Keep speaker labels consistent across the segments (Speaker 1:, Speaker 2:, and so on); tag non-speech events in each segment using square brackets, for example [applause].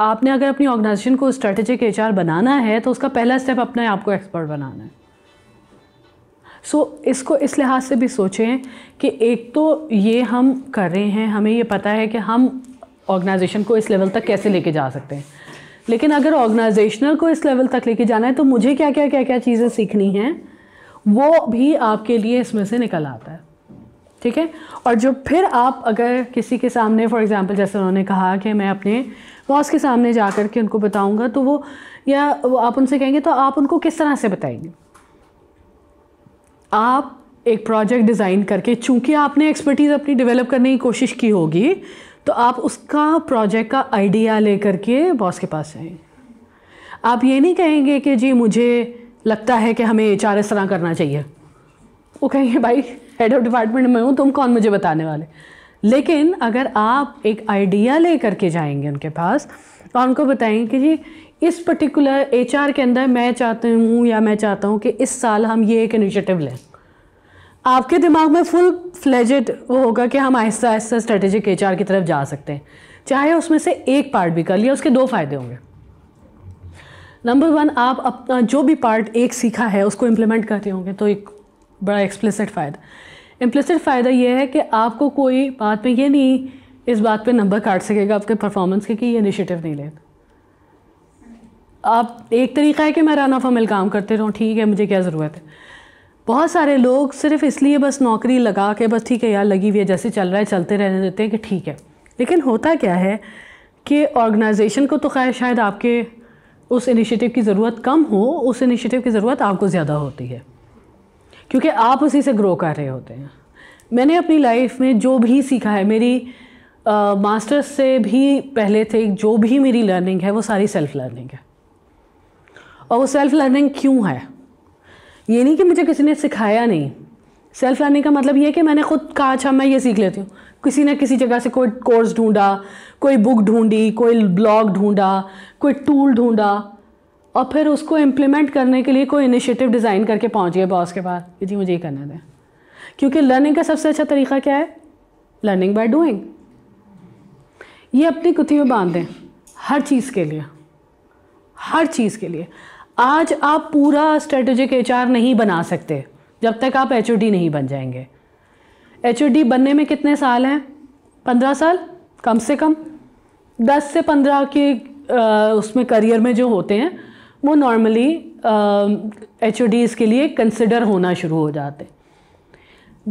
Speaker 1: आपने अगर अपनी ऑर्गेनाइजेशन को स्ट्रेटेजिक एच बनाना है तो उसका पहला स्टेप अपने आप को एक्सपर्ट बनाना है सो so, इसको इस लिहाज से भी सोचें कि एक तो ये हम कर रहे हैं हमें ये पता है कि हम ऑर्गेनाइजेशन को इस लेवल तक कैसे लेके जा सकते हैं लेकिन अगर ऑर्गेनाइजेशनल को इस लेवल तक लेके जाना है तो मुझे क्या क्या क्या क्या चीज़ें सीखनी हैं वो भी आपके लिए इसमें से निकल आता है ठीक है और जो फिर आप अगर किसी के सामने फॉर एग्ज़ाम्पल जैसे उन्होंने कहा कि मैं अपने बॉस के सामने जा कर के उनको बताऊँगा तो वो या वो आप उनसे कहेंगे तो आप उनको किस तरह से बताएंगे आप एक प्रोजेक्ट डिज़ाइन करके चूँकि आपने एक्सपर्टीज़ अपनी डेवलप करने की कोशिश की होगी तो आप उसका प्रोजेक्ट का आइडिया ले करके बॉस के पास जाएंगे आप ये नहीं कहेंगे कि जी मुझे लगता है कि हमें एच इस तरह करना चाहिए वो कहेंगे भाई हेड ऑफ डिपार्टमेंट में हूँ तुम कौन मुझे बताने वाले लेकिन अगर आप एक आइडिया ले करके जाएंगे उनके पास और तो उनको बताएंगे कि जी इस पर्टिकुलर एच के अंदर मैं चाहती हूँ या मैं चाहता हूँ कि इस साल हम ये एक इनिशिएटिव लें आपके दिमाग में फुल फ्लेजेड वो होगा कि हम आहिस्ता आहिस्ता स्ट्रेटेजिक एच की तरफ जा सकते हैं चाहे उसमें से एक पार्ट भी कर लिया उसके दो फ़ायदे होंगे नंबर वन आप अपना जो भी पार्ट एक सीखा है उसको इम्प्लीमेंट करते होंगे तो एक बड़ा एक्सप्लिसिट फ़ायदा इम्प्लिसिट फ़ायदा यह है कि आपको कोई बात पे ये नहीं इस बात पे नंबर काट सकेगा आपके परफॉर्मेंस के कि ये इनिशिएटिव नहीं लेते आप एक तरीका है कि मैं राना फमिल काम करते रहूँ ठीक है मुझे क्या ज़रूरत है बहुत सारे लोग सिर्फ इसलिए बस नौकरी लगा के बस ठीक है यार लगी हुई है जैसे चल रहा है चलते रहने देते हैं कि ठीक है लेकिन होता क्या है कि ऑर्गेनाइजेशन को तो खैर शायद आपके उस इनिशिएटिव की ज़रूरत कम हो उस इनिशिएटिव की ज़रूरत आपको ज़्यादा होती है क्योंकि आप उसी से ग्रो कर रहे होते हैं मैंने अपनी लाइफ में जो भी सीखा है मेरी मास्टर्स uh, से भी पहले थे जो भी मेरी लर्निंग है वो सारी सेल्फ लर्निंग है और वो सेल्फ लर्निंग क्यों है ये नहीं कि मुझे किसी ने सिखाया नहीं सेल्फ लर्निंग का मतलब ये है कि मैंने खुद कहा अच्छा मैं ये सीख लेती हूँ किसी ने किसी जगह से कोई कोर्स ढूंढा कोई बुक ढूंढी कोई ब्लॉग ढूंढा कोई टूल ढूंढा और फिर उसको इम्प्लीमेंट करने के लिए कोई इनिशिएटिव डिज़ाइन करके पहुंच गए बॉस के पास कि जी मुझे ये करना था क्योंकि लर्निंग का सबसे अच्छा तरीका क्या है लर्निंग बाय डूइंग ये अपनी कुथी में बांध दें हर चीज़ के लिए हर चीज़ के लिए आज आप पूरा स्ट्रेटजिक एच नहीं बना सकते जब तक आप एच नहीं बन जाएंगे एच बनने में कितने साल हैं पंद्रह साल कम से कम दस से पंद्रह के उसमें करियर में जो होते हैं वो नॉर्मली एच um, के लिए कंसिडर होना शुरू हो जाते हैं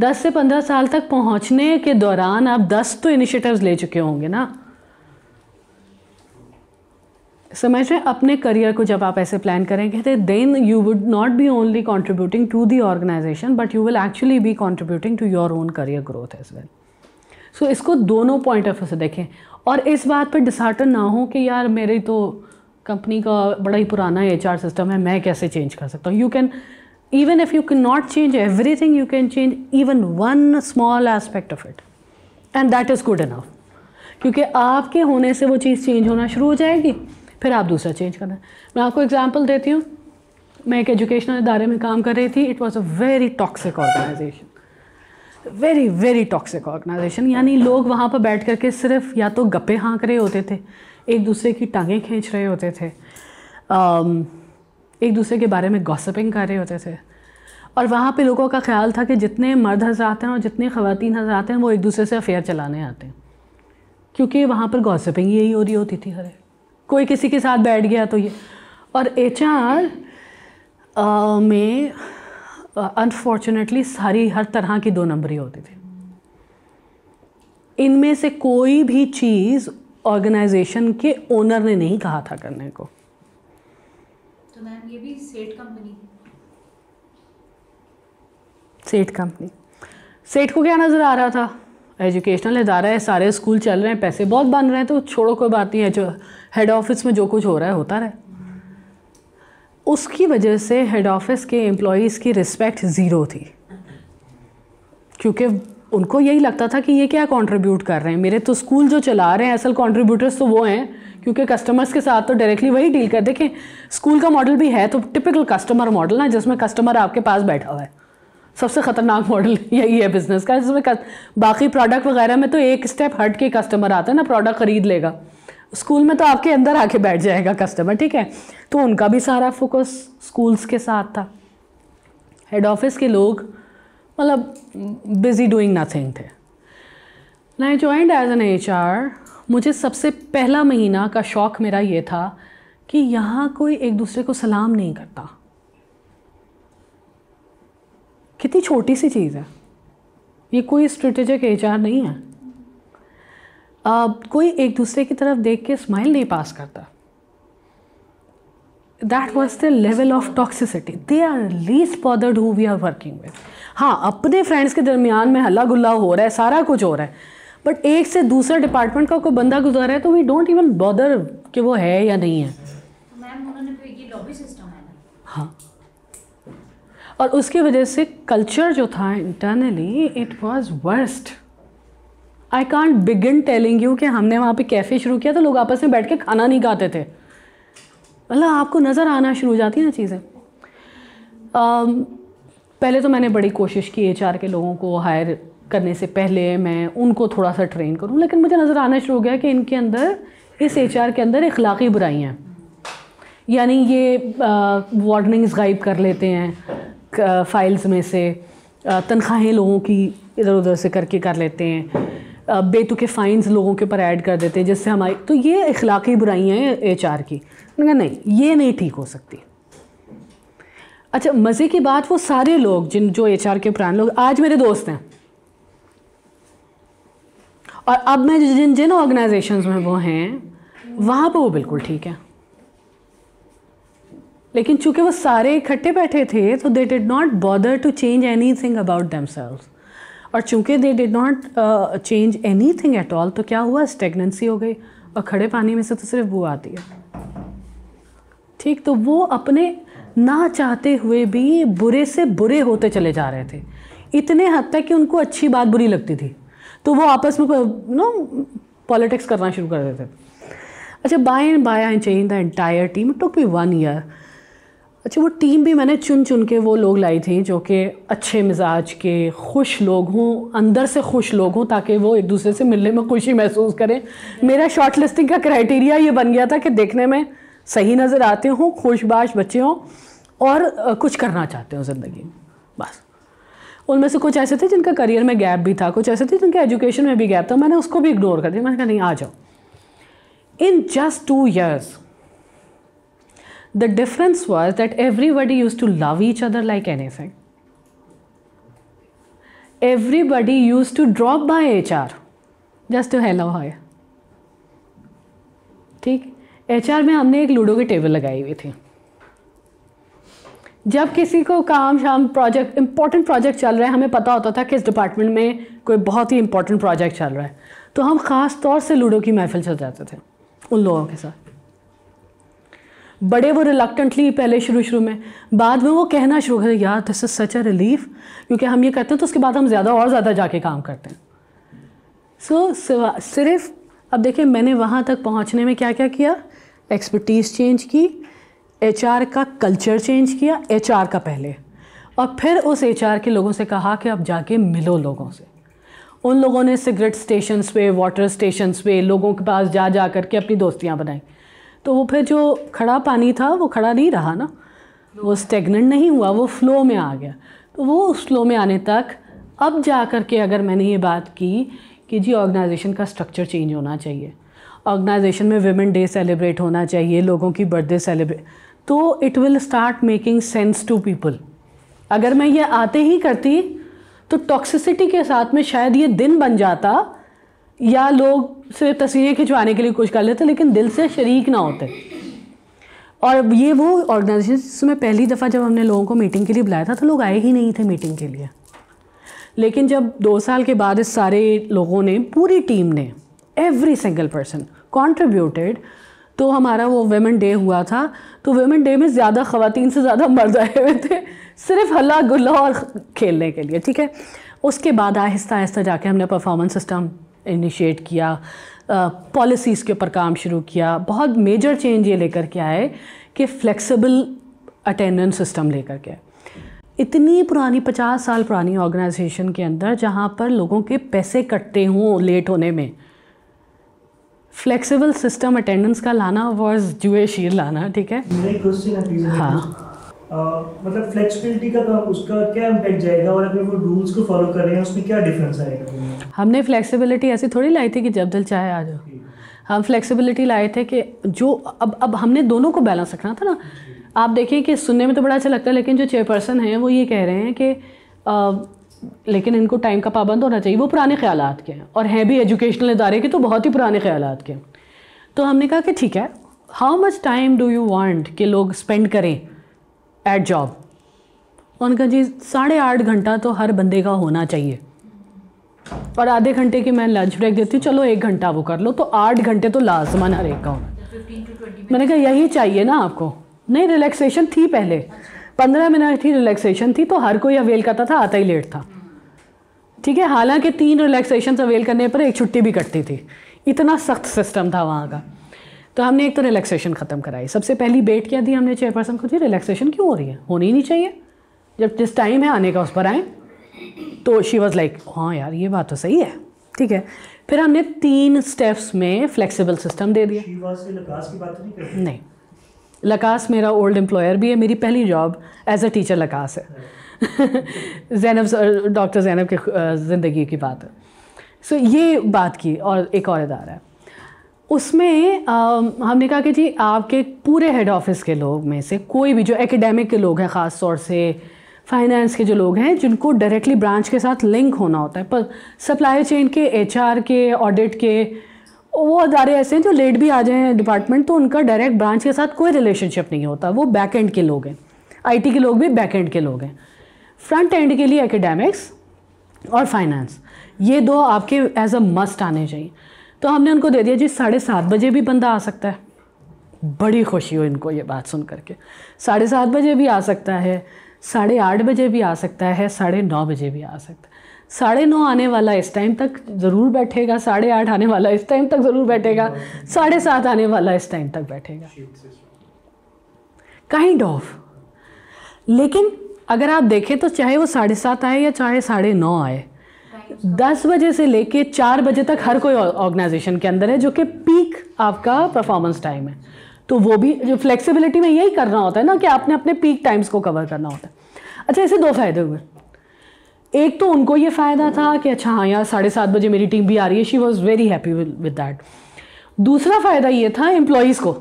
Speaker 1: दस से पंद्रह साल तक पहुंचने के दौरान आप दस तो इनिशिएटिव्स ले चुके होंगे ना समझ रहे अपने करियर को जब आप ऐसे प्लान करेंगे तो then you would not be only contributing to the organisation but you will actually be contributing to your own career growth as well so इसको दोनों पॉइंट ऑफ व्यू से देखें और इस बात पर डिसार्टन ना हो कि यार मेरी तो कंपनी का बड़ा ही पुराना एच सिस्टम है मैं कैसे चेंज कर सकता हूँ you can even you can not change everything you can change even one small aspect of it and that is good enough क्योंकि आपके होने से वो चीज़ चेंज होना शुरू हो जाएगी फिर आप दूसरा चेंज करना मैं आपको एग्जाम्पल देती हूँ मैं एक एजुकेशनल इदारे में काम कर रही थी it was a very toxic organisation very very toxic organisation यानी लोग वहाँ पर बैठ करके सिर्फ या तो गप्पे हाँक रहे होते थे एक दूसरे की टांगें खींच रहे होते थे एक दूसरे के बारे में गॉसिपिंग कर रहे होते थे और वहाँ पे लोगों का ख्याल था कि जितने मर्द हजरात हैं और जितने ख़वान हजरात हैं वो एक दूसरे से अफेयर चलाने आते हैं क्योंकि वहाँ पर गॉसिपिंग यही हो रही होती थी हरे कोई किसी के साथ बैठ गया तो ये और एच में अनफॉर्चुनेटली सारी हर तरह की दो नंबरी होती थी इनमें से कोई भी चीज़ ऑर्गेनाइजेशन के ओनर ने नहीं कहा था करने को
Speaker 2: तो मैम ये भी set company
Speaker 1: set company set को क्या नज़र आ रहा था एजुकेशनल इदारा है सारे स्कूल चल रहे हैं पैसे बहुत बन रहे हैं तो छोड़ो कोई बात नहीं है जो हेड ऑफिस में जो कुछ हो रहा है होता रहे उसकी वजह से हेड ऑफिस के एम्प्लॉज़ की रिस्पेक्ट ज़ीरो थी क्योंकि उनको यही लगता था कि ये क्या कंट्रीब्यूट कर रहे हैं मेरे तो स्कूल जो चला रहे हैं असल कंट्रीब्यूटर्स तो वो हैं क्योंकि कस्टमर्स के साथ तो डायरेक्टली वही डील कर देखें स्कूल का मॉडल भी है तो टिपिकल कस्टमर मॉडल ना जिसमें कस्टमर आपके पास बैठा हुआ है सबसे ख़तरनाक मॉडल [laughs] यही है बिज़नेस का जिसमें बाकी प्रोडक्ट वगैरह में तो एक स्टेप हट के कस्टमर आता है ना प्रोडक्ट ख़रीद लेगा स्कूल में तो आपके अंदर आके बैठ जाएगा कस्टमर ठीक है तो उनका भी सारा फोकस स्कूल्स के साथ था हेड ऑफिस के लोग मतलब बिज़ी डूइंग नथिंग थे I joined as an H R मुझे सबसे पहला महीना का शौक़ मेरा ये था कि यहाँ कोई एक दूसरे को सलाम नहीं करता कितनी छोटी सी चीज़ है ये कोई स्ट्रेटेजिक एच आर नहीं है आ, कोई एक दूसरे की तरफ देख के स्माइल नहीं पास करता that was the level of toxicity they are least bothered who we are working with हाँ अपने फ्रेंड्स के दरमियान में हल्ला गुल्ला हो रहा है सारा कुछ हो रहा है बट एक से दूसरा डिपार्टमेंट का कोई बंदा गुजर है तो वी डोंट इवन बॉदर कि वो है या नहीं है तो हाँ और उसकी वजह से कल्चर जो था internally it was worst I can't begin telling you कि हमने वहाँ पे कैफ़े शुरू किया तो लोग आपस में बैठ के खाना नहीं खाते थे मतलब आपको नज़र आना शुरू हो जाती है ना चीज़ें um, पहले तो मैंने बड़ी कोशिश की एच के लोगों को हायर करने से पहले मैं उनको थोड़ा सा ट्रेन करूँ लेकिन मुझे नज़र आना शुरू हो गया कि इनके अंदर इस एच के अंदर इखलाक़ी बुराई हैं यानी ये वार्निंग्स गायब कर लेते हैं फाइल्स में से तनख्वाहें लोगों की इधर उधर से करके कर लेते हैं बेतुके फ़ाइन्स लोगों के ऊपर ऐड कर देते हैं जिससे हमारी तो ये इखलाक़ी बुराइयाँ हैं एच की मैंने कहा नहीं ये नहीं ठीक हो सकती अच्छा मज़े की बात वो सारे लोग जिन जो एच के पुराने लोग आज मेरे दोस्त हैं और अब मैं जिन जिन ऑर्गेनाइजेशंस में वो हैं वहाँ पर वो बिल्कुल ठीक है लेकिन चूंकि वो सारे इकट्ठे बैठे थे तो they did not bother to change anything about them और चूंकि they did not change anything at all तो क्या हुआ स्टेगनेंसी हो गई और खड़े पानी में से तो सिर्फ वो आती है ठीक तो वो अपने ना चाहते हुए भी बुरे से बुरे होते चले जा रहे थे इतने हद तक कि उनको अच्छी बात बुरी लगती थी तो वो आपस में नो पॉलिटिक्स करना शुरू कर देते थे अच्छा by and by I change the entire team took me one year अच्छा वो टीम भी मैंने चुन चुन के वो लोग लाई थी जो कि अच्छे मिजाज के खुश लोग हों अंदर से खुश लोग हों ताकि वो एक दूसरे से मिलने में खुशी महसूस करें मेरा शॉर्ट लिस्टिंग का क्राइटेरिया ये बन गया था कि देखने में सही नज़र आते हों खुशबाश बच्चे हों और कुछ करना चाहते हो ज़िंदगी में बस उनमें से कुछ ऐसे थे जिनका करियर में गैप भी था कुछ ऐसे थे जिनके एजुकेशन में भी गैप था मैंने उसको भी इग्नोर कर दिया मैंने कहा नहीं आ जाओ in just two years the difference was that everybody used to love each other like anything used to drop by H R just to hello hi ठीक एच आर में हमने एक लूडो की टेबल लगाई हुई थी जब किसी को काम शाम प्रोजेक्ट इंपॉर्टेंट प्रोजेक्ट चल रहा है हमें पता होता था किस डिपार्टमेंट में कोई बहुत ही इंपॉर्टेंट प्रोजेक्ट चल रहा है तो हम ख़ास तौर से लूडो की महफिल चल जाते थे उन लोगों के साथ बड़े वो रिलकटेंटली पहले शुरू शुरू में बाद में वो कहना शुरू कर यार this is such a relief क्योंकि हम ये करते हैं तो उसके बाद हम ज़्यादा और ज़्यादा जाके काम करते हैं सो so, सिर्फ अब देखिए मैंने वहाँ तक पहुँचने में क्या क्या किया एक्सपर्टीज़ चेंज की एच का कल्चर चेंज किया एच का पहले और फिर उस एच के लोगों से कहा कि अब जाके मिलो लोगों से उन लोगों ने सिगरेट स्टेशन्स पे वाटर स्टेशंस पे लोगों के पास जा जा कर के अपनी दोस्तियाँ बनाई तो वो फिर जो खड़ा पानी था वो खड़ा नहीं रहा ना वो स्टेगनेंट नहीं हुआ वो फ्लो में आ गया तो वो उस फ्लो में आने तक अब जा कर के अगर मैंने ये बात की कि जी ऑर्गेनाइजेशन का स्ट्रक्चर चेंज होना चाहिए ऑर्गेनाइजेशन में वेमेन डे सेलिब्रेट होना चाहिए लोगों की बर्थडे सेलिब्रेट तो it will start making sense to people अगर मैं ये आते ही करती तो टॉक्सिसिटी के साथ में शायद ये दिन बन जाता या लोग सिर्फ तस्वीरें खिंचवाने के लिए कुछ कर लेते लेकिन दिल से शरीक ना होते और ये वो ऑर्गेनाइजेशन जिसमें पहली दफ़ा जब हमने लोगों को मीटिंग के लिए बुलाया था तो लोग आए ही नहीं थे मीटिंग के लिए लेकिन जब दो साल के बाद इस सारे लोगों ने पूरी टीम ने एवरी सिंगल पर्सन कॉन्ट्रीब्यूटेड तो हमारा वो वेमेन डे हुआ था तो वेमेन डे में ज़्यादा ख़वान से ज़्यादा मर्द आए हुए थे सिर्फ हल्ला गुल्ला और खेलने के लिए ठीक है उसके बाद आहिस्ता आहिस्ता जाके हमने परफॉर्मेंस सिस्टम इनिशिएट किया पॉलिसीज़ के ऊपर काम शुरू किया बहुत मेजर चेंज ये लेकर के आए कि फ्लेक्सिबल अटेंडेंस सिस्टम लेकर के इतनी पुरानी पचास साल पुरानी ऑर्गेनाइजेशन के अंदर जहाँ पर लोगों के पैसे कटते हों लेट होने में फ्लेक्सिबल सिस्टम अटेंडेंस का लाना वॉज जुए शीर लाना ठीक है हाँ
Speaker 2: Uh, मतलब फ्लेक्सिबिलिटी का उसका क्या इम्पैक्ट जाएगा और अगर वो रूल्स को फॉलो कर रहे हैं उसमें क्या डिफरेंस आएगा
Speaker 1: हमने फ्लेक्सिबिलिटी ऐसी थोड़ी लाई थी कि जब दिल चाहे आ जाओ हम फ्लेक्सिबिलिटी लाए थे कि जो अब अब हमने दोनों को बैलेंस रखना था ना आप देखिए कि सुनने में तो बड़ा अच्छा लगता है लेकिन जो चेयरपर्सन हैं वो ये कह रहे हैं कि लेकिन इनको टाइम का पाबंद होना चाहिए वो पुराने ख्याल के हैं और हैं भी एजुकेशनल इदारे के तो बहुत ही पुराने ख्याल के हैं तो हमने कहा कि ठीक है how much time do you want कि लोग स्पेंड करें एट जॉब उनका जी साढ़े आठ घंटा तो हर बंदे का होना चाहिए और आधे घंटे की मैं लंच ब्रेक देती हूँ चलो एक घंटा वो कर लो तो आठ घंटे तो लाजमन हर एक का होना मैंने कहा यही चाहिए ना आपको नहीं रिलैक्सेशन थी पहले पंद्रह मिनट ही रिलैक्सेशन थी तो हर कोई अवेल करता था आता ही लेट था ठीक है हालांकि तीन रिलैक्सेशन अवेल करने पर एक छुट्टी भी कटती थी इतना सख्त सिस्टम था वहाँ का तो हमने एक तो रिलैक्सेशन ख़त्म कराई सबसे पहली बेट क्या दी हमने चेयरपर्सन को थी रिलैक्सेशन क्यों हो रही है होनी ही नहीं चाहिए जब जिस टाइम है आने का उस पर आए तो शी वॉज़ लाइक हाँ यार ये बात तो सही है ठीक है फिर हमने तीन स्टेप्स में फ्लेक्सिबल सिस्टम दे दिया
Speaker 2: तो
Speaker 1: नहीं लकास मेरा ओल्ड एम्प्लॉयर भी है मेरी पहली जॉब एज अ टीचर लकास है जैनब डॉक्टर जैनब की ज़िंदगी की बात है सो so, ये बात की और एक और इदारा है उसमें आ, um, हमने कहा कि जी आपके पूरे हेड ऑफिस के लोग में से कोई भी जो एकेडमिक के लोग हैं ख़ास तौर से फाइनेंस के जो लोग हैं जिनको डायरेक्टली ब्रांच के साथ लिंक होना होता है पर सप्लाई चेन के एचआर के ऑडिट के वो अदारे ऐसे हैं जो लेट भी आ जाए हैं डिपार्टमेंट तो उनका डायरेक्ट ब्रांच के साथ कोई रिलेशनशिप नहीं होता वो बैक एंड के लोग हैं आईटी के लोग भी बैक एंड के लोग हैं फ्रंट एंड के लिए एकेडमिक्स और फाइनेंस ये दो आपके एज अ मस्ट आने चाहिए तो हमने उनको दे दिया जी साढ़े सात बजे भी बंदा आ सकता है बड़ी खुशी हो इनको ये बात सुन करके साढ़े सात बजे भी आ सकता है साढ़े आठ बजे भी आ सकता है साढ़े नौ बजे भी आ सकता है साढ़े नौ आने वाला इस टाइम तक ज़रूर बैठेगा साढ़े आठ आने वाला इस टाइम तक ज़रूर बैठेगा साढ़े सात आने वाला इस टाइम तक बैठेगा काइंड ऑफ लेकिन अगर आप देखें तो चाहे वो साढ़े सात आए या चाहे साढ़े नौ आए दस बजे से लेके चार बजे तक हर कोई ऑर्गेनाइजेशन के अंदर है जो कि पीक आपका परफॉर्मेंस टाइम है तो वो भी जो फ्लेक्सिबिलिटी में यही करना होता है ना कि आपने अपने पीक टाइम्स को कवर करना होता है अच्छा इसे दो फायदे हुए एक तो उनको ये फ़ायदा था कि अच्छा हाँ यार साढ़े सात बजे मेरी टीम भी आ रही है she was very happy with that दूसरा फ़ायदा ये था एम्प्लॉयज़ को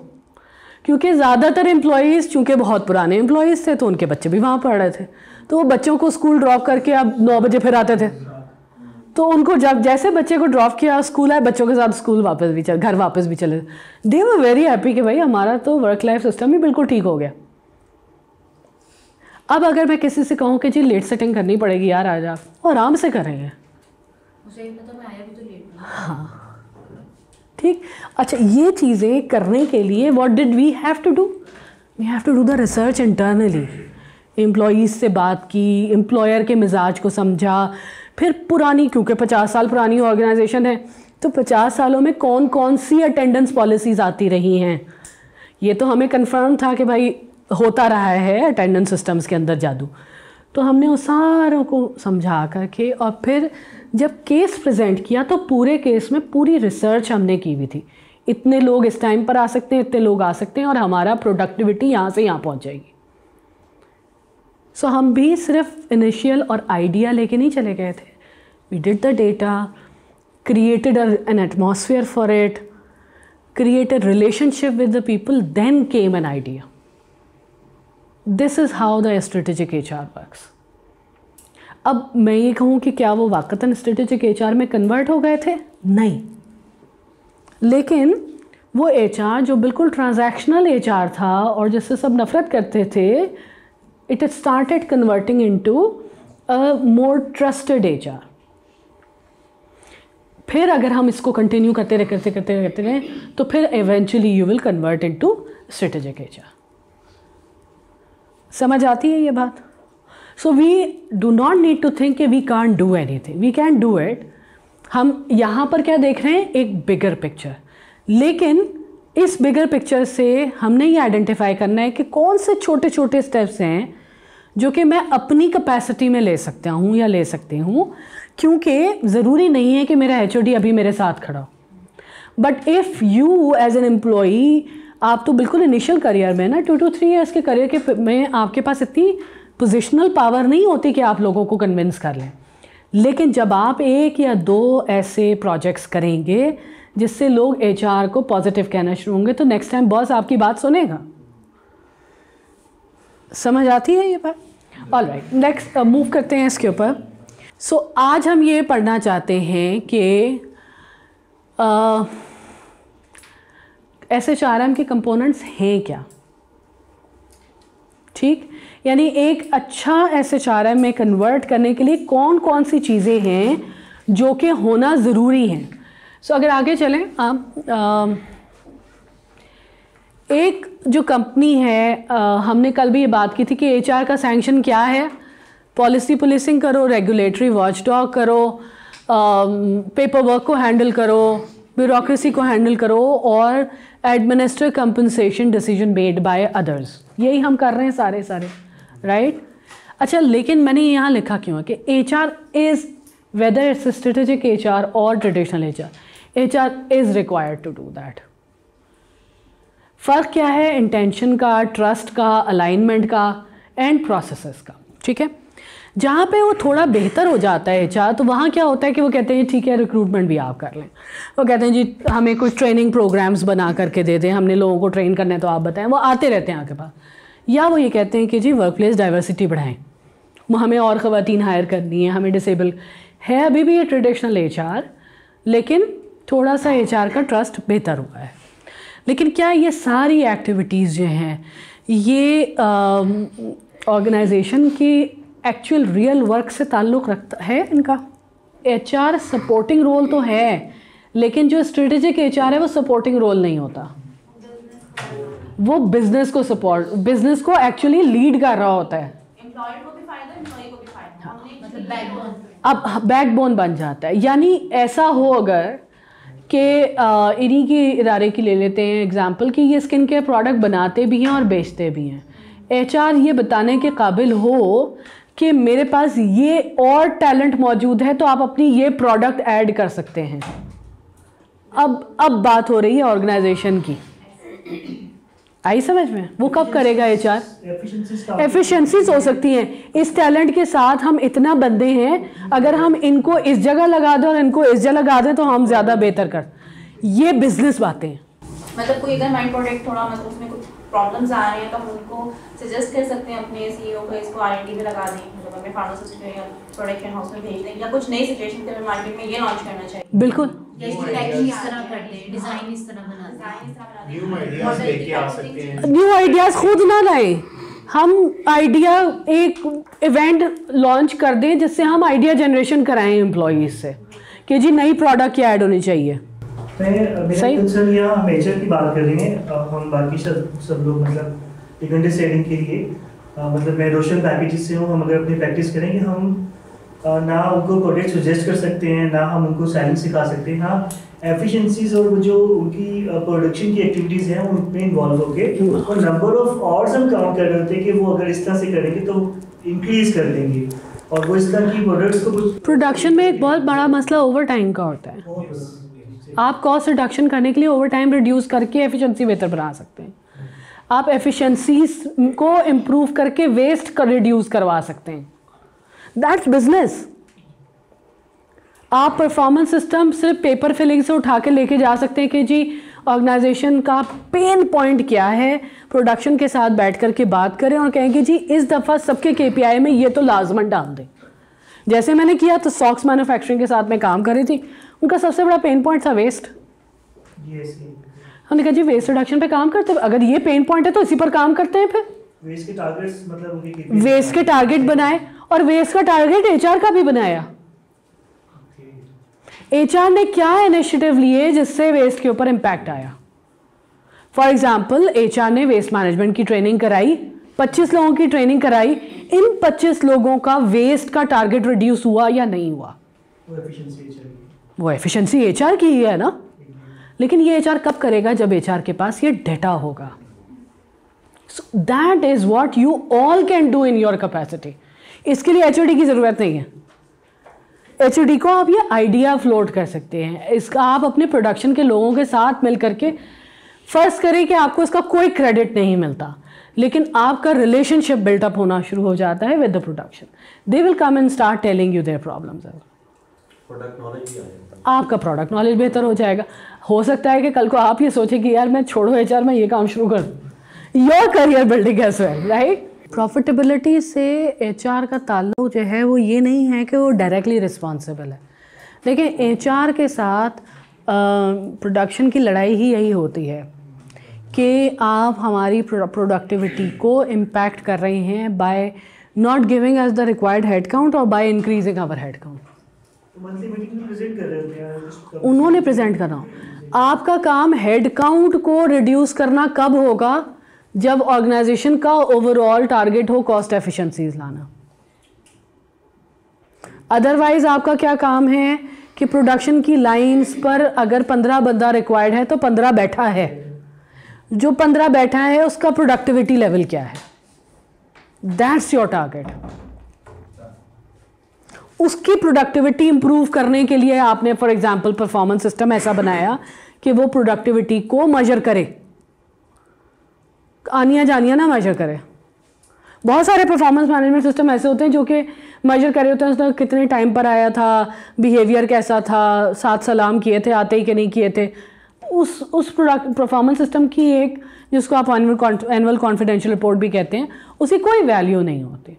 Speaker 1: क्योंकि ज़्यादातर एम्प्लॉयज़ चूँकि बहुत पुराने एम्प्लॉयज़ थे तो उनके बच्चे भी वहाँ पढ़ रहे थे तो वो बच्चों को स्कूल ड्रॉप करके अब नौ बजे फिर आते थे तो उनको जब जैसे बच्चे को ड्रॉप किया स्कूल आए बच्चों के साथ स्कूल वापस भी चल घर वापस भी चले दे वर वेरी हैप्पी कि भाई हमारा तो वर्क लाइफ सिस्टम ही बिल्कुल ठीक हो गया अब अगर मैं किसी से कहूँ कि जी लेट सेटिंग करनी पड़ेगी यार आज आप वो आराम से करेंगे तो तो हाँ ठीक अच्छा ये चीज़ें करने के लिए what did we have to do we have to do the research internally employees से बात की एम्प्लॉयर के मिजाज को समझा फिर पुरानी क्योंकि पचास साल पुरानी ऑर्गेनाइजेशन है तो पचास सालों में कौन कौन सी अटेंडेंस पॉलिसीज़ आती रही हैं ये तो हमें कंफर्म था कि भाई होता रहा है अटेंडेंस सिस्टम्स के अंदर जादू तो हमने उस सारों को समझा करके और फिर जब केस प्रेजेंट किया तो पूरे केस में पूरी रिसर्च हमने की हुई थी इतने लोग इस टाइम पर आ सकते हैं इतने लोग आ सकते हैं और हमारा प्रोडक्टिविटी यहाँ से यहाँ पहुँच जाएगी सो so, हम भी सिर्फ इनिशियल और आइडिया लेके नहीं चले गए थे we did the data created an atmosphere for it created relationship with the people then came an idea this is how the strategic H R works अब मैं ये कहूँ कि क्या वो वाकता स्ट्रेटेजिक एच आर में कन्वर्ट हो गए थे नहीं लेकिन वो एच आर जो बिल्कुल ट्रांजैक्शनल एच आर था और जिससे सब नफ़रत करते थे it is started converting into more trusted H R फिर अगर हम इसको कंटिन्यू करते रहे करते करते करते रहे तो फिर eventually you will convert into strategic H R समझ आती है ये बात so we do not need to think we can't do anything we can do it हम यहाँ पर क्या देख रहे हैं एक बिगर पिक्चर लेकिन इस बिगर पिक्चर से हमने ये आइडेंटिफाई करना है कि कौन से छोटे छोटे स्टेप्स हैं जो कि मैं अपनी कैपेसिटी में ले सकता हूँ या ले सकती हूँ क्योंकि ज़रूरी नहीं है कि मेरा एच अभी मेरे साथ खड़ा हो but if you as an employee आप तो बिल्कुल इनिशियल करियर में ना टू टू थ्री ईयर्स के करियर के में आपके पास इतनी पोजिशनल पावर नहीं होती कि आप लोगों को कन्विंस कर लें लेकिन जब आप एक या दो ऐसे प्रोजेक्ट्स करेंगे जिससे लोग एच को पॉजिटिव कहना शुरू होंगे तो नेक्स्ट टाइम बॉस आपकी बात सुनेगा समझ आती है ये बात ऑल राइट नेक्स्ट मूव करते हैं इसके ऊपर सो so, आज हम ये पढ़ना चाहते हैं कि uh, S H R M के कंपोनेंट्स हैं क्या ठीक यानी एक अच्छा एस एच आर एम में कन्वर्ट करने के लिए कौन कौन सी चीज़ें हैं जो कि होना ज़रूरी हैं सो so, अगर आगे चलें आप एक जो कंपनी है आ, हमने कल भी ये बात की थी कि एच का सैंक्शन क्या है पॉलिसी पुलिसिंग करो रेगुलेटरी वॉच डॉग करो पेपर वर्क को हैंडल करो ब्यूरोसी को हैंडल करो और administer compensation decision made by others यही हम कर रहे हैं सारे सारे राइट right? अच्छा लेकिन मैंने यहाँ लिखा क्यों है कि H R is whether it's strategic H R और traditional H R H R is required to do that फ़र्क क्या है इंटेंशन का ट्रस्ट का अलाइनमेंट का एंड प्रोसेस का ठीक है जहाँ पे वो थोड़ा बेहतर हो जाता है एच तो वहाँ क्या होता है कि वो कहते हैं ठीक है रिक्रूटमेंट भी आप कर लें वो कहते हैं जी हमें कुछ ट्रेनिंग प्रोग्राम्स बना करके दे दें हमने लोगों को ट्रेन करना है तो आप बताएं वो आते रहते हैं आपके पास या वो ये कहते हैं कि जी वर्क प्लेस डाइवर्सिटी बढ़ाएँ हमें और ख़वान हायर करनी है हमें डिसेबल है अभी भी ये ट्रेडिशनल एच लेकिन थोड़ा सा एच का ट्रस्ट बेहतर हुआ है लेकिन क्या ये सारी एक्टिविटीज़ जो हैं ये ऑर्गेनाइजेशन की एक्चुअल रियल वर्क से ताल्लुक़ रखता है इनका एच आर सपोर्टिंग रोल तो है लेकिन जो स्ट्रेटेजिक एच आर है वो सपोर्टिंग रोल नहीं होता वो बिजनेस को सपोर्ट बिजनेस को एक्चुअली लीड कर रहा होता है हाँ। अब बैकबोन बन जाता है यानी ऐसा हो अगर कि इन्हीं के इदारे की ले लेते हैं एग्जांपल कि ये स्किन केयर प्रोडक्ट बनाते भी हैं और बेचते भी हैं एचआर ये बताने के काबिल हो कि मेरे पास ये और टैलेंट मौजूद है तो आप अपनी ये प्रोडक्ट ऐड कर सकते हैं अब अब बात हो रही है ऑर्गेनाइजेशन की आई समझ में वो कब करेगा एच आर
Speaker 2: एफिशंसी
Speaker 1: हो सकती हैं इस टैलेंट के साथ हम इतना बंदे हैं अगर हम इनको इस जगह लगा दें और इनको इस जगह लगा दें तो हम ज़्यादा बेहतर कर ये बिजनेस बातें मतलब कोई अगर माइंड प्रोडक्ट थोड़ा मतलब
Speaker 2: उसमें कुछ प्रॉब्लम्स आ रहे हैं तो हम उनको सजेस्ट कर सकते हैं अपने सी e को इसको आर एंड में लगा दें मतलब अपने फार्मासिस्ट को या प्रोडक्शन हाउस में भेज दें या कुछ नई सिचुएशन के मार्केट में ये लॉन्च करना चाहिए बिल्कुल न्यू आइडियाज
Speaker 1: खुद ना लाए हम आइडिया एक इवेंट लॉन्च कर दें जिससे हम आइडिया जनरेशन कराएं एम्प्लॉज से कि जी नई प्रोडक्ट क्या ऐड होनी चाहिए
Speaker 2: सही तो सर यहाँ मेजर की बात करेंगे हम बाकी सब सब लोग मतलब एक घंटे सेटिंग के लिए आ, मतलब मैं रोशन पैकेजेस से हूँ हम अगर अपनी प्रैक्टिस करेंगे हम आ, ना उनको प्रोडक्ट सजेस्ट कर सकते हैं ना हम उनको सेलिंग सिखा सकते हैं ना एफिशिएंसीज और वो जो उनकी प्रोडक्शन की एक्टिविटीज़ हैं उनमें इन्वॉल्व होके और नंबर ऑफ आवर्स हम काउंट कर रहे होते हैं कि वो अगर इस तरह से करेंगे तो इंक्रीज कर देंगे और वो इस तरह की प्रोडक्ट्स को
Speaker 1: प्रोडक्शन में एक बहुत बड़ा मसला ओवर टाइम का होता है आप कॉस्ट रिडक्शन करने के लिए ओवर टाइम रिड्यूस करके एफिशिएंसी बेहतर बना सकते हैं आप एफिशिएंसीज को इम्प्रूव करके वेस्ट कर रिड्यूस करवा सकते हैं दैट्स बिजनेस आप परफॉर्मेंस सिस्टम सिर्फ पेपर फिलिंग से उठा के लेके जा सकते हैं कि जी ऑर्गेनाइजेशन का पेन पॉइंट क्या है प्रोडक्शन के साथ बैठ कर के बात करें और कहें कि जी इस दफ़ा सबके के में ये तो लाजमन डाल दें जैसे मैंने किया तो सॉक्स मैन्युफैक्चरिंग के साथ मैं काम कर रही थी उनका सबसे बड़ा पेन पॉइंट था वेस्ट हमने कहा जी वेस्ट रिडक्शन पे काम करते हैं अगर ये पेन पॉइंट है तो इसी पर काम करते हैं फिर
Speaker 2: वेस्ट के टारगेट्स मतलब
Speaker 1: वेस्ट के टारगेट बनाए और वेस्ट का टारगेट एचआर का भी बनाया एचआर ने क्या इनिशिएटिव लिए जिससे वेस्ट के ऊपर इम्पैक्ट आया फॉर एग्जाम्पल एच ने वेस्ट मैनेजमेंट की ट्रेनिंग कराई 25 लोगों की ट्रेनिंग कराई इन 25 लोगों का वेस्ट का टारगेट रिड्यूस हुआ या नहीं हुआ वो एफिशिएंसी एचआर की ही है ना लेकिन ये एचआर कब करेगा जब एचआर के पास ये डेटा होगा so that is what you all can do in your capacity इसके लिए एच की ज़रूरत नहीं है एच को आप ये आइडिया फ्लोट कर सकते हैं इसका आप अपने प्रोडक्शन के लोगों के साथ मिल करके फर्स्ट करें कि आपको इसका कोई क्रेडिट नहीं मिलता लेकिन आपका रिलेशनशिप बिल्टअप होना शुरू हो जाता है with the production they will come and start telling you their problems आपका प्रोडक्ट नॉलेज बेहतर हो जाएगा हो सकता है कि कल को आप ये सोचें कि यार मैं छोड़ो एच आर मैं ये काम शुरू कर your career building as well right profitability से एच का ताल्लुक जो है वो ये नहीं है कि वो डायरेक्टली रिस्पॉन्सिबल है देखिए एच के साथ प्रोडक्शन की लड़ाई ही यही होती है कि आप हमारी प्रोडक्टिविटी को इम्पैक्ट कर रहे हैं by not giving as the required head count और by increasing our head count उन्होंने प्रेजेंट करना आपका काम हेड काउंट को रिड्यूस करना कब होगा जब ऑर्गेनाइजेशन का ओवरऑल टारगेट हो कॉस्ट एफिशिएंसीज लाना अदरवाइज आपका क्या काम है कि प्रोडक्शन की लाइंस पर अगर पंद्रह बंदा रिक्वायर्ड है तो पंद्रह बैठा है जो पंद्रह बैठा है उसका प्रोडक्टिविटी लेवल क्या है दैट्स योर टारगेट उसकी प्रोडक्टिविटी इम्प्रूव करने के लिए आपने फॉर एग्जांपल परफॉर्मेंस सिस्टम ऐसा बनाया कि वो प्रोडक्टिविटी को मेजर करे आनिया जानिया ना मेजर करे बहुत सारे परफॉर्मेंस मैनेजमेंट सिस्टम ऐसे होते हैं जो कि मेजर करे होते हैं उसने कितने टाइम पर आया था बिहेवियर कैसा था साथ सलाम किए थे आते ही कि नहीं किए थे उस उस प्रोडक्ट परफॉर्मेंस सिस्टम की एक जिसको आप एनअल एनुअल कॉन्फिडेंशियल रिपोर्ट भी कहते हैं उसकी कोई वैल्यू नहीं होती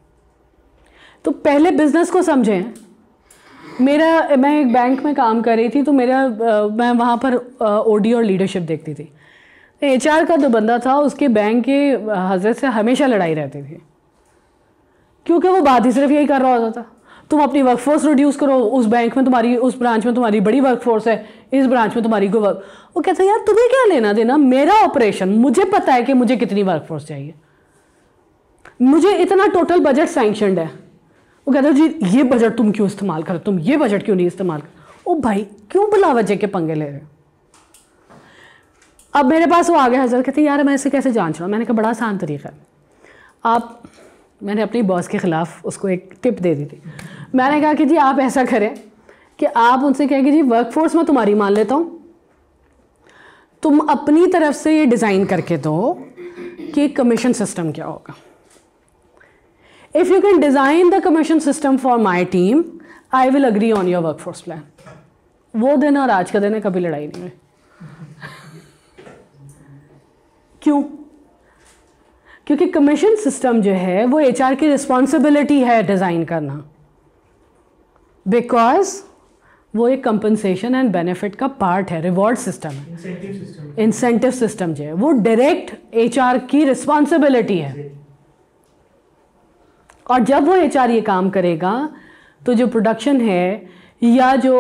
Speaker 1: तो पहले बिज़नेस को समझें मेरा मैं एक बैंक में काम कर रही थी तो मेरा आ, मैं वहाँ पर ओडी और लीडरशिप देखती थी एच आर का जो तो बंदा था उसके बैंक के हजरत से हमेशा लड़ाई रहती थी क्योंकि वो बात ही सिर्फ यही कर रहा होता था तुम अपनी वर्कफोर्स रिड्यूस करो उस बैंक में तुम्हारी उस ब्रांच में तुम्हारी बड़ी वर्कफोर्स है इस ब्रांच में तुम्हारी को वर्क वो कहता है यार तुम्हें क्या लेना देना मेरा ऑपरेशन मुझे पता है कि मुझे कितनी वर्कफोर्स चाहिए मुझे इतना टोटल बजट सैंक्शनड है वो कहता जी ये बजट तुम क्यों इस्तेमाल करो तुम ये बजट क्यों नहीं इस्तेमाल करो ओ भाई क्यों बुला वजह के पंगे ले रहे हो अब मेरे पास वो आ गया हजरत कहते यार मैं इसे कैसे जान चुना मैंने कहा बड़ा आसान तरीका है आप मैंने अपनी बॉस के ख़िलाफ़ उसको एक टिप दे दी थी मैंने कहा कि जी आप ऐसा करें कि आप उनसे कहें कि जी वर्क फोर्स मैं तुम्हारी मान लेता हूँ तुम अपनी तरफ से ये डिज़ाइन करके दो कि कमीशन सिस्टम क्या होगा if you can design the commission system for my team i will agree on your workforce plan वो दिन और आज का दिन है कभी लड़ाई नहीं हुई क्यों क्योंकि कमीशन सिस्टम जो है वो एचआर की रिस्पॉन्सिबिलिटी है डिज़ाइन करना बिकॉज वो एक कंपनसेशन एंड बेनिफिट का पार्ट है रिवॉर्ड सिस्टम
Speaker 2: है
Speaker 1: इंसेंटिव सिस्टम जो है वो डायरेक्ट एचआर की रिस्पॉन्सिबिलिटी है और जब वो एच ये काम करेगा तो जो प्रोडक्शन है या जो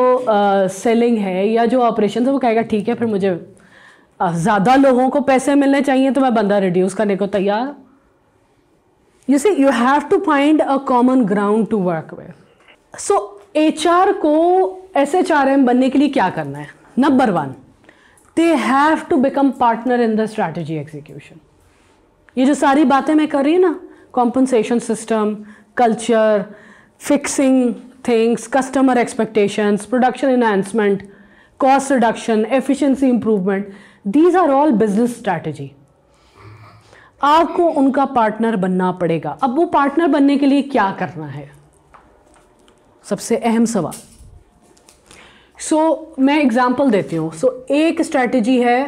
Speaker 1: सेलिंग है या जो ऑपरेशन है वो कहेगा ठीक है फिर मुझे ज़्यादा लोगों को पैसे मिलने चाहिए तो मैं बंदा रिड्यूस करने को तैयार you see you have to find a common ground to work way so H को एस एच आर एम बनने के लिए क्या करना है number one they have to become partner in the strategy execution ये जो सारी बातें मैं कर रही हूँ ना compensation system culture fixing things customer expectation production enhancement cost reduction efficiency improvement these are all business strategy आपको उनका पार्टनर बनना पड़ेगा अब वो पार्टनर बनने के लिए क्या करना है सबसे अहम सवाल सो so, मैं एग्जाम्पल देती हूँ सो so, एक स्ट्रैटेजी है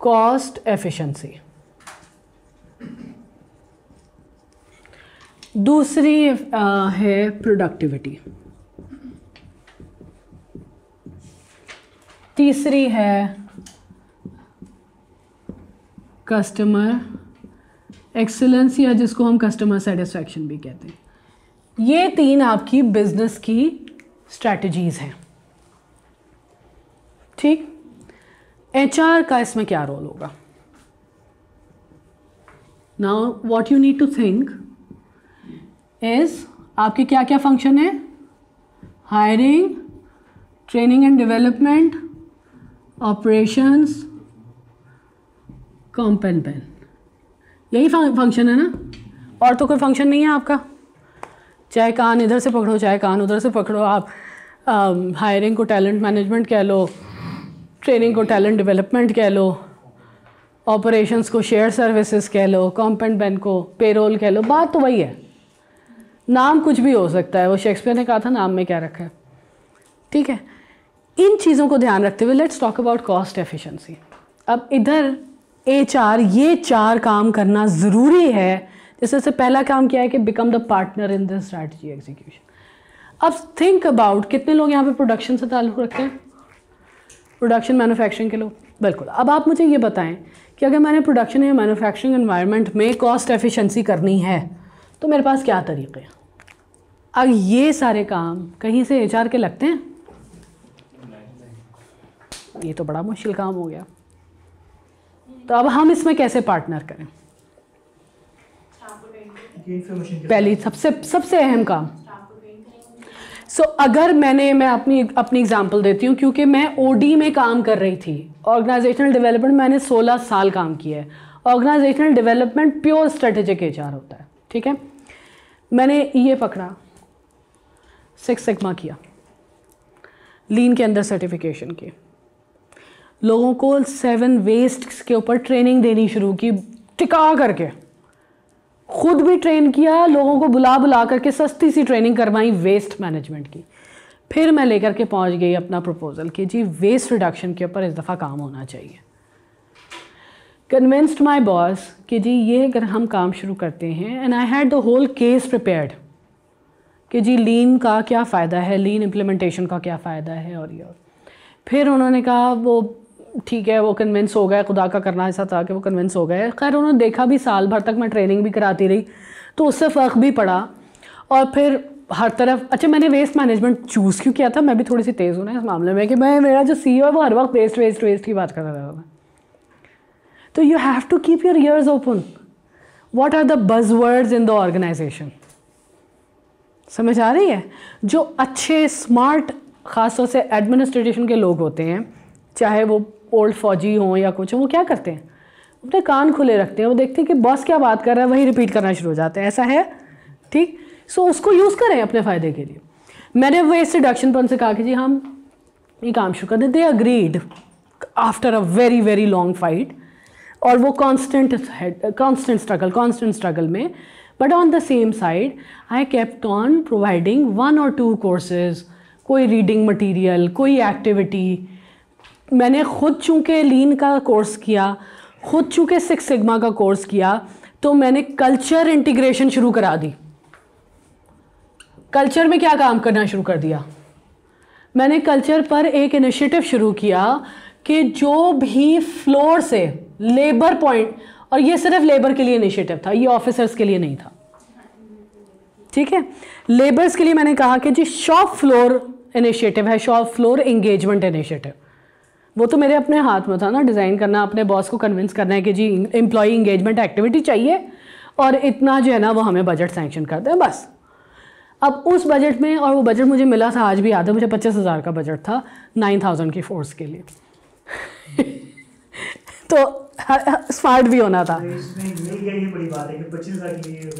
Speaker 1: कॉस्ट एफिशेंसी दूसरी है प्रोडक्टिविटी तीसरी है कस्टमर एक्सेलेंस या जिसको हम कस्टमर सेटिस्फेक्शन भी कहते हैं ये तीन आपकी बिजनेस की स्ट्रेटजीज हैं ठीक एचआर का इसमें क्या रोल होगा now what you need to think is आपके क्या क्या फंक्शन है hiring training and development operations comp and ben यही फंक्शन है ना और तो कोई फंक्शन नहीं है आपका चाहे कान इधर से पकड़ो चाहे कान उधर से पकड़ो आप हायरिंग um, को टैलेंट मैनेजमेंट कह लो ट्रेनिंग को टैलेंट डेवलपमेंट कह लो ऑपरेशंस को शेयर सर्विसेज कह लो कॉम्पेंट बैन पेन को पेरोल कह लो बात तो वही है नाम कुछ भी हो सकता है वो शेक्सपियर ने कहा था नाम में क्या रखा है ठीक है इन चीज़ों को ध्यान रखते हुए let's talk about cost efficiency अब इधर एच आर ये चार काम करना ज़रूरी है जैसे से पहला काम क्या है कि become the partner in the strategy execution अब थिंक अबाउट कितने लोग यहाँ पे प्रोडक्शन से ताल्लुक़ रखते हैं प्रोडक्शन मैन्युफैक्चरिंग के लोग बिल्कुल अब आप मुझे ये बताएं कि अगर मैंने प्रोडक्शन या मैन्युफैक्चरिंग एनवायरनमेंट में कॉस्ट एफिशिएंसी करनी है तो मेरे पास क्या तरीक़े हैं अब ये सारे काम कहीं से एच के लगते हैं ये तो बड़ा मुश्किल काम हो गया तो अब हम इसमें कैसे पार्टनर करें
Speaker 2: पहली
Speaker 1: सबसे सबसे अहम काम सो so, अगर मैंने मैं अपनी अपनी एग्जांपल देती हूँ क्योंकि मैं ओडी में काम कर रही थी ऑर्गेनाइजेशनल डेवलपमेंट मैंने 16 साल काम किया है organizational development pure strategic H होता है ठीक है मैंने ये पकड़ा सिक्स सिग्मा किया लीन के अंदर सर्टिफिकेशन की लोगों को सेवन वेस्ट के ऊपर ट्रेनिंग देनी शुरू की टिका करके खुद भी ट्रेन किया लोगों को बुला बुला करके सस्ती सी ट्रेनिंग करवाई वेस्ट मैनेजमेंट की फिर मैं लेकर के पहुंच गई अपना प्रपोज़ल कि जी वेस्ट रिडक्शन के ऊपर इस दफ़ा काम होना चाहिए कन्विंस्ड माई बॉस कि जी ये अगर हम काम शुरू करते हैं and I had the whole case prepared कि जी लीन का क्या फ़ायदा है लीन इम्प्लीमेंटेशन का क्या फ़ायदा है और ये और फिर उन्होंने कहा वो ठीक है वो कन्विंस हो गया खुदा का करना ऐसा था कि वो कन्विंस हो गए खैर उन्होंने देखा भी साल भर तक मैं ट्रेनिंग भी कराती रही तो उससे फ़र्क भी पड़ा और फिर हर तरफ अच्छा मैंने वेस्ट मैनेजमेंट चूज़ क्यों किया था मैं भी थोड़ी सी तेज़ हूँ ना इस मामले में कि मैं मेरा जो सी है वो हर वक्त वेस्ट वेस्ट वेस्ट की बात कर रहा था मैं तो have to keep your ears open what are the buzz buzzwords in the organization समझ आ रही है जो अच्छे स्मार्ट ख़ासतौर से एडमिनिस्ट्रेशन के लोग होते हैं चाहे वो ओल्ड फौजी हों या कुछ हों वो क्या करते हैं अपने कान खुले रखते हैं वो देखते हैं कि बॉस क्या बात कर रहा है वही रिपीट करना शुरू हो जाते हैं ऐसा है ठीक सो so, उसको यूज़ करें अपने फ़ायदे के लिए मैंने वेस्ट रिडक्शन पर उनसे कहा कि जी हम ये काम शुरू कर दें they agreed after a very very long fight और वो constant constant struggle constant struggle में but on the same side I kept on providing one और टू कोर्सेज कोई रीडिंग मटेरियल कोई एक्टिविटी मैंने खुद चूँकि लीन का कोर्स किया खुद चूँकि सिक्स सिग्मा का कोर्स किया तो मैंने कल्चर इंटीग्रेशन शुरू करा दी कल्चर में क्या काम करना शुरू कर दिया मैंने कल्चर पर एक इनिशिएटिव शुरू किया कि जो भी फ्लोर से लेबर पॉइंट और ये सिर्फ लेबर के लिए इनिशिएटिव था ये ऑफिसर्स के लिए नहीं था ठीक है लेबर्स के लिए मैंने कहा कि जी शॉप फ्लोर इनिशिएटिव है शॉप फ्लोर इंगेजमेंट इनिशिएटिव वो तो मेरे अपने हाथ में था ना डिज़ाइन करना अपने बॉस को कन्विंस करना है कि जी एम्प्लॉई इंगेजमेंट एक्टिविटी चाहिए और इतना जो है ना वो हमें बजट सेंक्शन कर दें बस अब उस बजट में और वो बजट मुझे मिला था आज भी याद है मुझे पच्चीस हज़ार का बजट था नाइन थाउजेंड की फोर्स के लिए [laughs] तो स्मार्ट भी होना था तो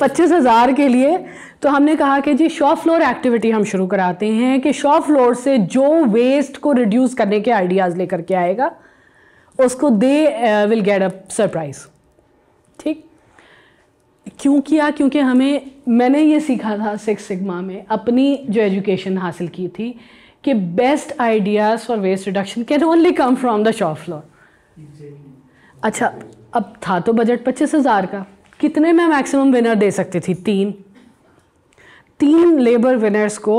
Speaker 1: पच्चीस हज़ार के लिए तो हमने कहा कि जी शॉप फ्लोर एक्टिविटी हम शुरू कराते हैं कि शॉप फ्लोर से जो वेस्ट को रिड्यूस करने के आइडियाज़ लेकर के आएगा उसको they will get a surprise ठीक क्यों किया क्योंकि हमें मैंने ये सीखा था सिक्स सिग्मा में अपनी जो एजुकेशन हासिल की थी कि best ideas for waste reduction can only come from the shop floor अच्छा अब था तो बजट पच्चीस हज़ार का कितने में मैक्सिमम विनर दे सकती थी तीन तीन लेबर विनर्स को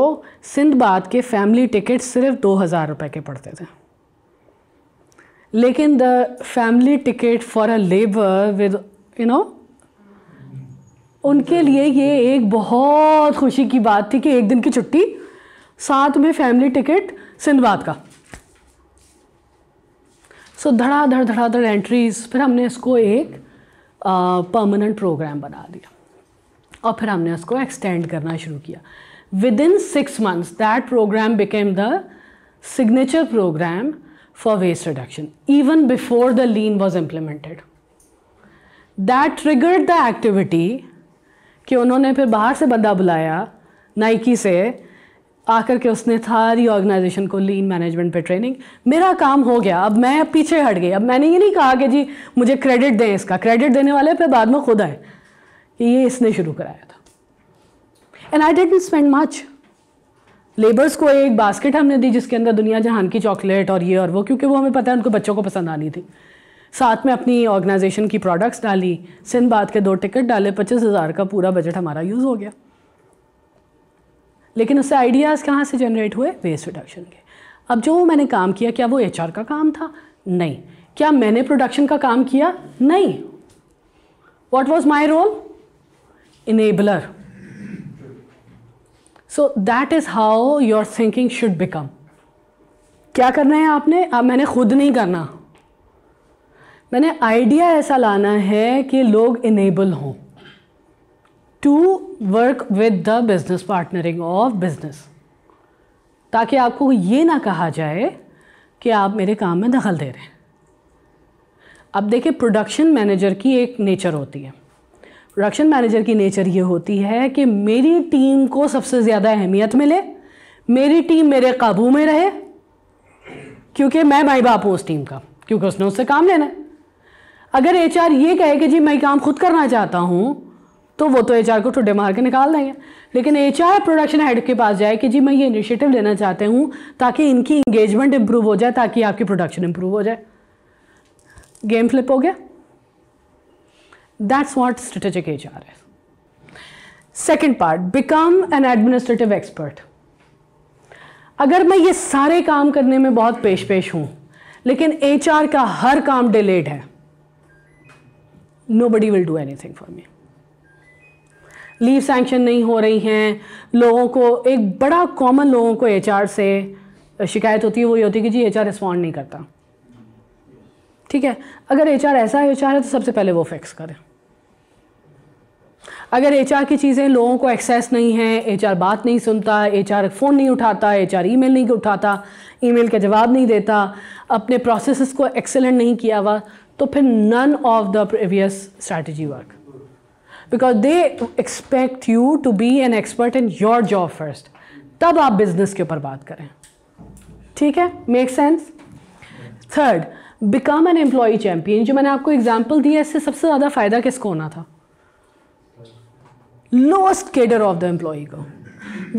Speaker 1: सिंधबाद के फैमिली टिकट सिर्फ दो हज़ार रुपये के पड़ते थे लेकिन the family ticket for a labour with you know उनके लिए ये एक बहुत खुशी की बात थी कि एक दिन की छुट्टी साथ में फैमिली टिकट सिंधबाद का सो धड़ाधड़ धड़ाधड़ एंट्रीज फिर हमने इसको एक परमानेंट प्रोग्राम बना दिया और फिर हमने उसको एक्सटेंड करना शुरू किया within six months that programme became the signature programme for waste reduction even before the lean was implemented that triggered the activity कि उन्होंने फिर बाहर से बंदा बुलाया नाइकी से आकर के उसने सारी ऑर्गेनाइजेशन को लीन मैनेजमेंट पे ट्रेनिंग मेरा काम हो गया अब मैं पीछे हट गई अब मैंने ये नहीं कहा कि जी मुझे क्रेडिट दें इसका क्रेडिट देने वाले पे बाद में खुद आए ये इसने शुरू कराया था and I didn't spend much labours को एक बास्केट हमने दी जिसके अंदर दुनिया जहान की चॉकलेट और ये और वो क्योंकि वो हमें पता है उनको बच्चों को पसंद आनी थी साथ में अपनी ऑर्गेनाइजेशन की प्रोडक्ट्स डाली सिंध बात के दो टिकट डाले पच्चीस हज़ार का पूरा बजट हमारा यूज़ हो गया लेकिन उससे आइडियाज़ कहाँ से जनरेट हुए वेस्ट रिडक्शन के अब जो मैंने काम किया क्या वो एच का काम था नहीं क्या मैंने प्रोडक्शन का काम किया नहीं what was my role enabler so that is how your thinking should become क्या करना है आपने अब मैंने खुद नहीं करना मैंने आइडिया ऐसा लाना है कि लोग इनेबल हों to work with the business partnering of business ताकि आपको ये ना कहा जाए कि आप मेरे काम में दखल दे रहे हैं अब देखिए प्रोडक्शन मैनेजर की एक नेचर होती है प्रोडक्शन मैनेजर की नेचर ये होती है कि मेरी टीम को सबसे ज़्यादा अहमियत मिले मेरी टीम मेरे काबू में रहे क्योंकि मैं माई बाप हूँ उस टीम का क्योंकि उसने उससे काम लेना है अगर एच ये कहे कि जी मैं काम खुद करना चाहता हूँ तो वो तो एचआर को ठुडे मार के निकाल देंगे लेकिन एचआर प्रोडक्शन हेड के पास जाए कि जी मैं ये इनिशिएटिव लेना चाहते हूँ ताकि इनकी इंगेजमेंट इंप्रूव हो जाए ताकि आपकी प्रोडक्शन इंप्रूव हो जाए गेम फ्लिप हो गया that's what strategic H R second part become an administrative expert अगर मैं ये सारे काम करने में बहुत पेश पेश हूं लेकिन एच का हर काम डिलेड है nobody will do anything for me leave sanction नहीं हो रही हैं लोगों को एक बड़ा कॉमन लोगों को एच से शिकायत होती है वो ये होती है कि जी एच रिस्पॉन्ड नहीं करता ठीक है अगर एच ऐसा एच है तो सबसे पहले वो फिक्स करें अगर एच की चीज़ें लोगों को एक्सेस नहीं है एच बात नहीं सुनता एच फ़ोन नहीं उठाता एच ईमेल नहीं उठाता ईमेल का जवाब नहीं देता अपने प्रोसेस को एक्सेलेंट नहीं किया हुआ तो फिर none of the previous strategy work because they expect you to be an expert in your job first तब आप बिजनेस के ऊपर बात करें ठीक है make sense third become an employee champion जो मैंने आपको एग्जाम्पल दिया इससे सबसे ज़्यादा फ़ायदा किसको होना था lowest cadre of the employee को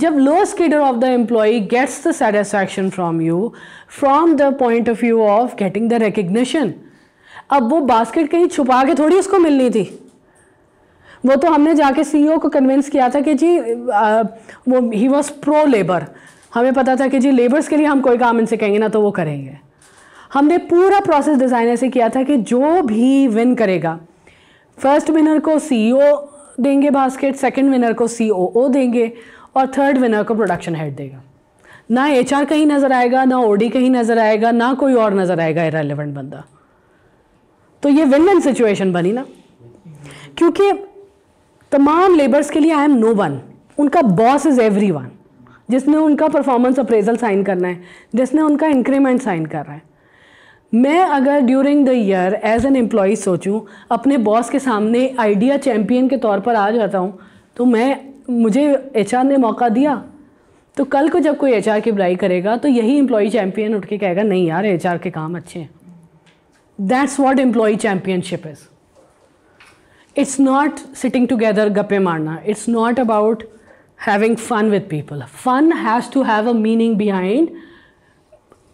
Speaker 1: जब lowest cadre of the employee gets the satisfaction from you from the point of view of getting the recognition अब वो बास्केट कहीं छुपा के थोड़ी उसको मिलनी थी वो तो हमने जाके सीईओ e को कन्विंस किया था कि जी आ, वो ही वॉज प्रो लेबर हमें पता था कि जी लेबर्स के लिए हम कोई काम इनसे कहेंगे ना तो वो करेंगे हमने पूरा प्रोसेस डिज़ाइन ऐसे किया था कि जो भी विन करेगा फर्स्ट विनर को सी e देंगे बास्केट सेकंड विनर को सी देंगे और थर्ड विनर को प्रोडक्शन हेड देगा ना एचआर कहीं नज़र आएगा ना ओडी कहीं नज़र आएगा ना कोई और नज़र आएगा इरेलीवेंट बंदा तो ये विन विन सिचुएशन बनी ना क्योंकि तमाम लेबर्स के लिए आई एम नो वन उनका बॉस इज़ एवरी वन जिसने उनका परफॉर्मेंस अप्रेजल साइन करना है जिसने उनका इंक्रीमेंट साइन करना है मैं अगर during the year as an employee सोचूं अपने बॉस के सामने आइडिया चैम्पियन के तौर पर आ जाता हूं तो मैं मुझे एच ने मौका दिया तो कल को जब कोई एच की बुराई करेगा तो यही एम्प्लॉय चैम्पियन उठ के कहेगा नहीं यार एच के काम अच्छे हैं that's what employee championship is it's not sitting together गप्पे मारना it's not about having fun with people fun has to have a meaning behind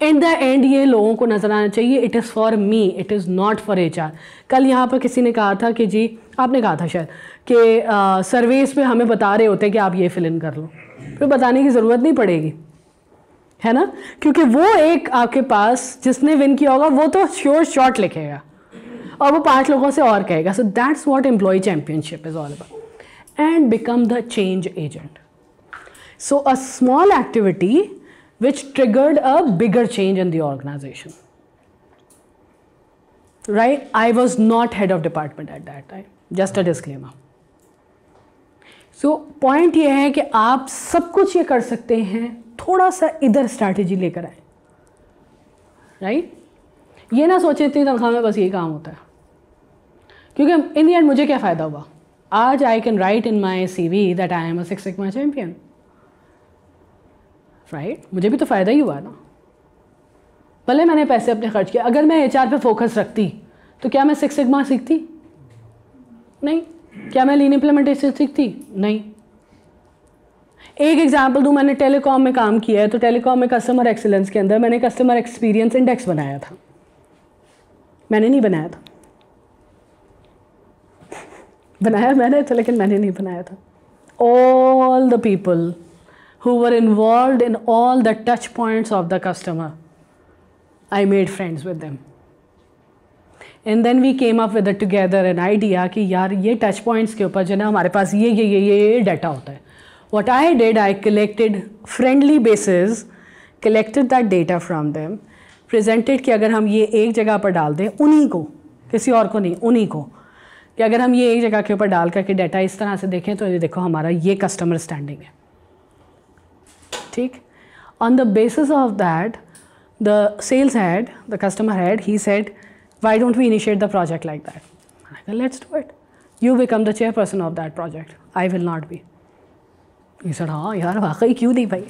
Speaker 1: in the end ये लोगों को नज़र आना चाहिए it is for me it is not for H R कल यहाँ पर किसी ने कहा था कि जी आपने कहा था शायद कि सर्वेस में हमें बता रहे होते हैं कि आप ये फिल इन कर लो फिर बताने की ज़रूरत नहीं पड़ेगी है ना क्योंकि वो एक आपके पास जिसने विन किया होगा वो तो श्योर शॉर्ट लिखेगा और वो पांच लोगों से और कहेगा so that's what employee championship is all about and become the change agent so a small activity which triggered a bigger change in the organization right I was not head of department at that that time just a so point ये है कि आप सब कुछ ये कर सकते हैं थोड़ा सा इधर स्ट्रैटेजी लेकर आए राइट right? ये ना सोचे इतनी तनख्वाह में बस ये काम होता है क्योंकि इन दी एंड मुझे क्या फ़ायदा हुआ आज I can write in my C V that I am a six sigma champion right मुझे भी तो फ़ायदा ही हुआ ना भले मैंने पैसे अपने खर्च किए अगर मैं एच आर पर फोकस रखती तो क्या मैं सिक्स सिग्मा सीखती नहीं क्या मैं लीन इम्प्लीमेंटेशन सीखती नहीं एक एग्जांपल दूँ मैंने टेलीकॉम में काम किया है तो टेलीकॉम में कस्टमर एक्सेलेंस के अंदर मैंने कस्टमर एक्सपीरियंस इंडेक्स बनाया था मैंने नहीं बनाया था बनाया मैंने तो लेकिन मैंने नहीं बनाया था all the people who were involve in all the touch points of the customer I made friends with them and then we came up with together an idea कि यार ये टच पॉइंट्स के ऊपर जो है ना हमारे पास ये ये ये ये डाटा होता है what I did I collected friendly basis collected that data from them presented कि अगर हम ये एक जगह पर डाल दें उन्हीं को किसी और को नहीं उन्हीं को कि अगर हम ये एक जगह के ऊपर डाल करके डाटा इस तरह से देखें तो ये देखो हमारा ये कस्टमर स्टैंडिंग है ठीक on the basis of that the sales had the customer had he said why don't we initiate the project like that let's do it you become the chairperson of that project I will not be sir हाँ यार वाकई क्यों नहीं भाई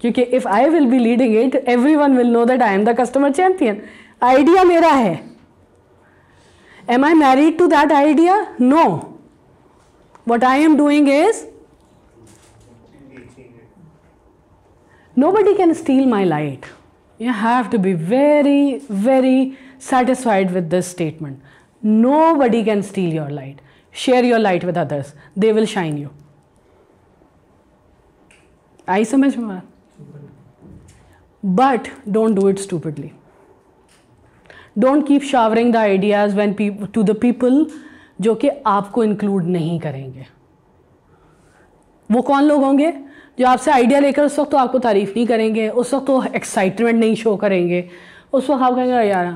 Speaker 1: क्योंकि if I will be leading it everyone will know that I am the customer champion idea मेरा है Am I married to that idea? No. What I am doing is nobody can steal my light. You have to be very, very satisfied with this statement. Nobody can steal your light. Share your light with others, they will shine you. I understand. But don't do it stupidly. Don't keep showering the ideas vain to the people जो कि आपको include नहीं करेंगे वो कौन लोग होंगे जो आपसे आइडिया लेकर उस वक्त तो आपको तारीफ़ नहीं करेंगे उस वक्त तो एक्साइटमेंट नहीं शो करेंगे उस वक्त आप कहेंगे यार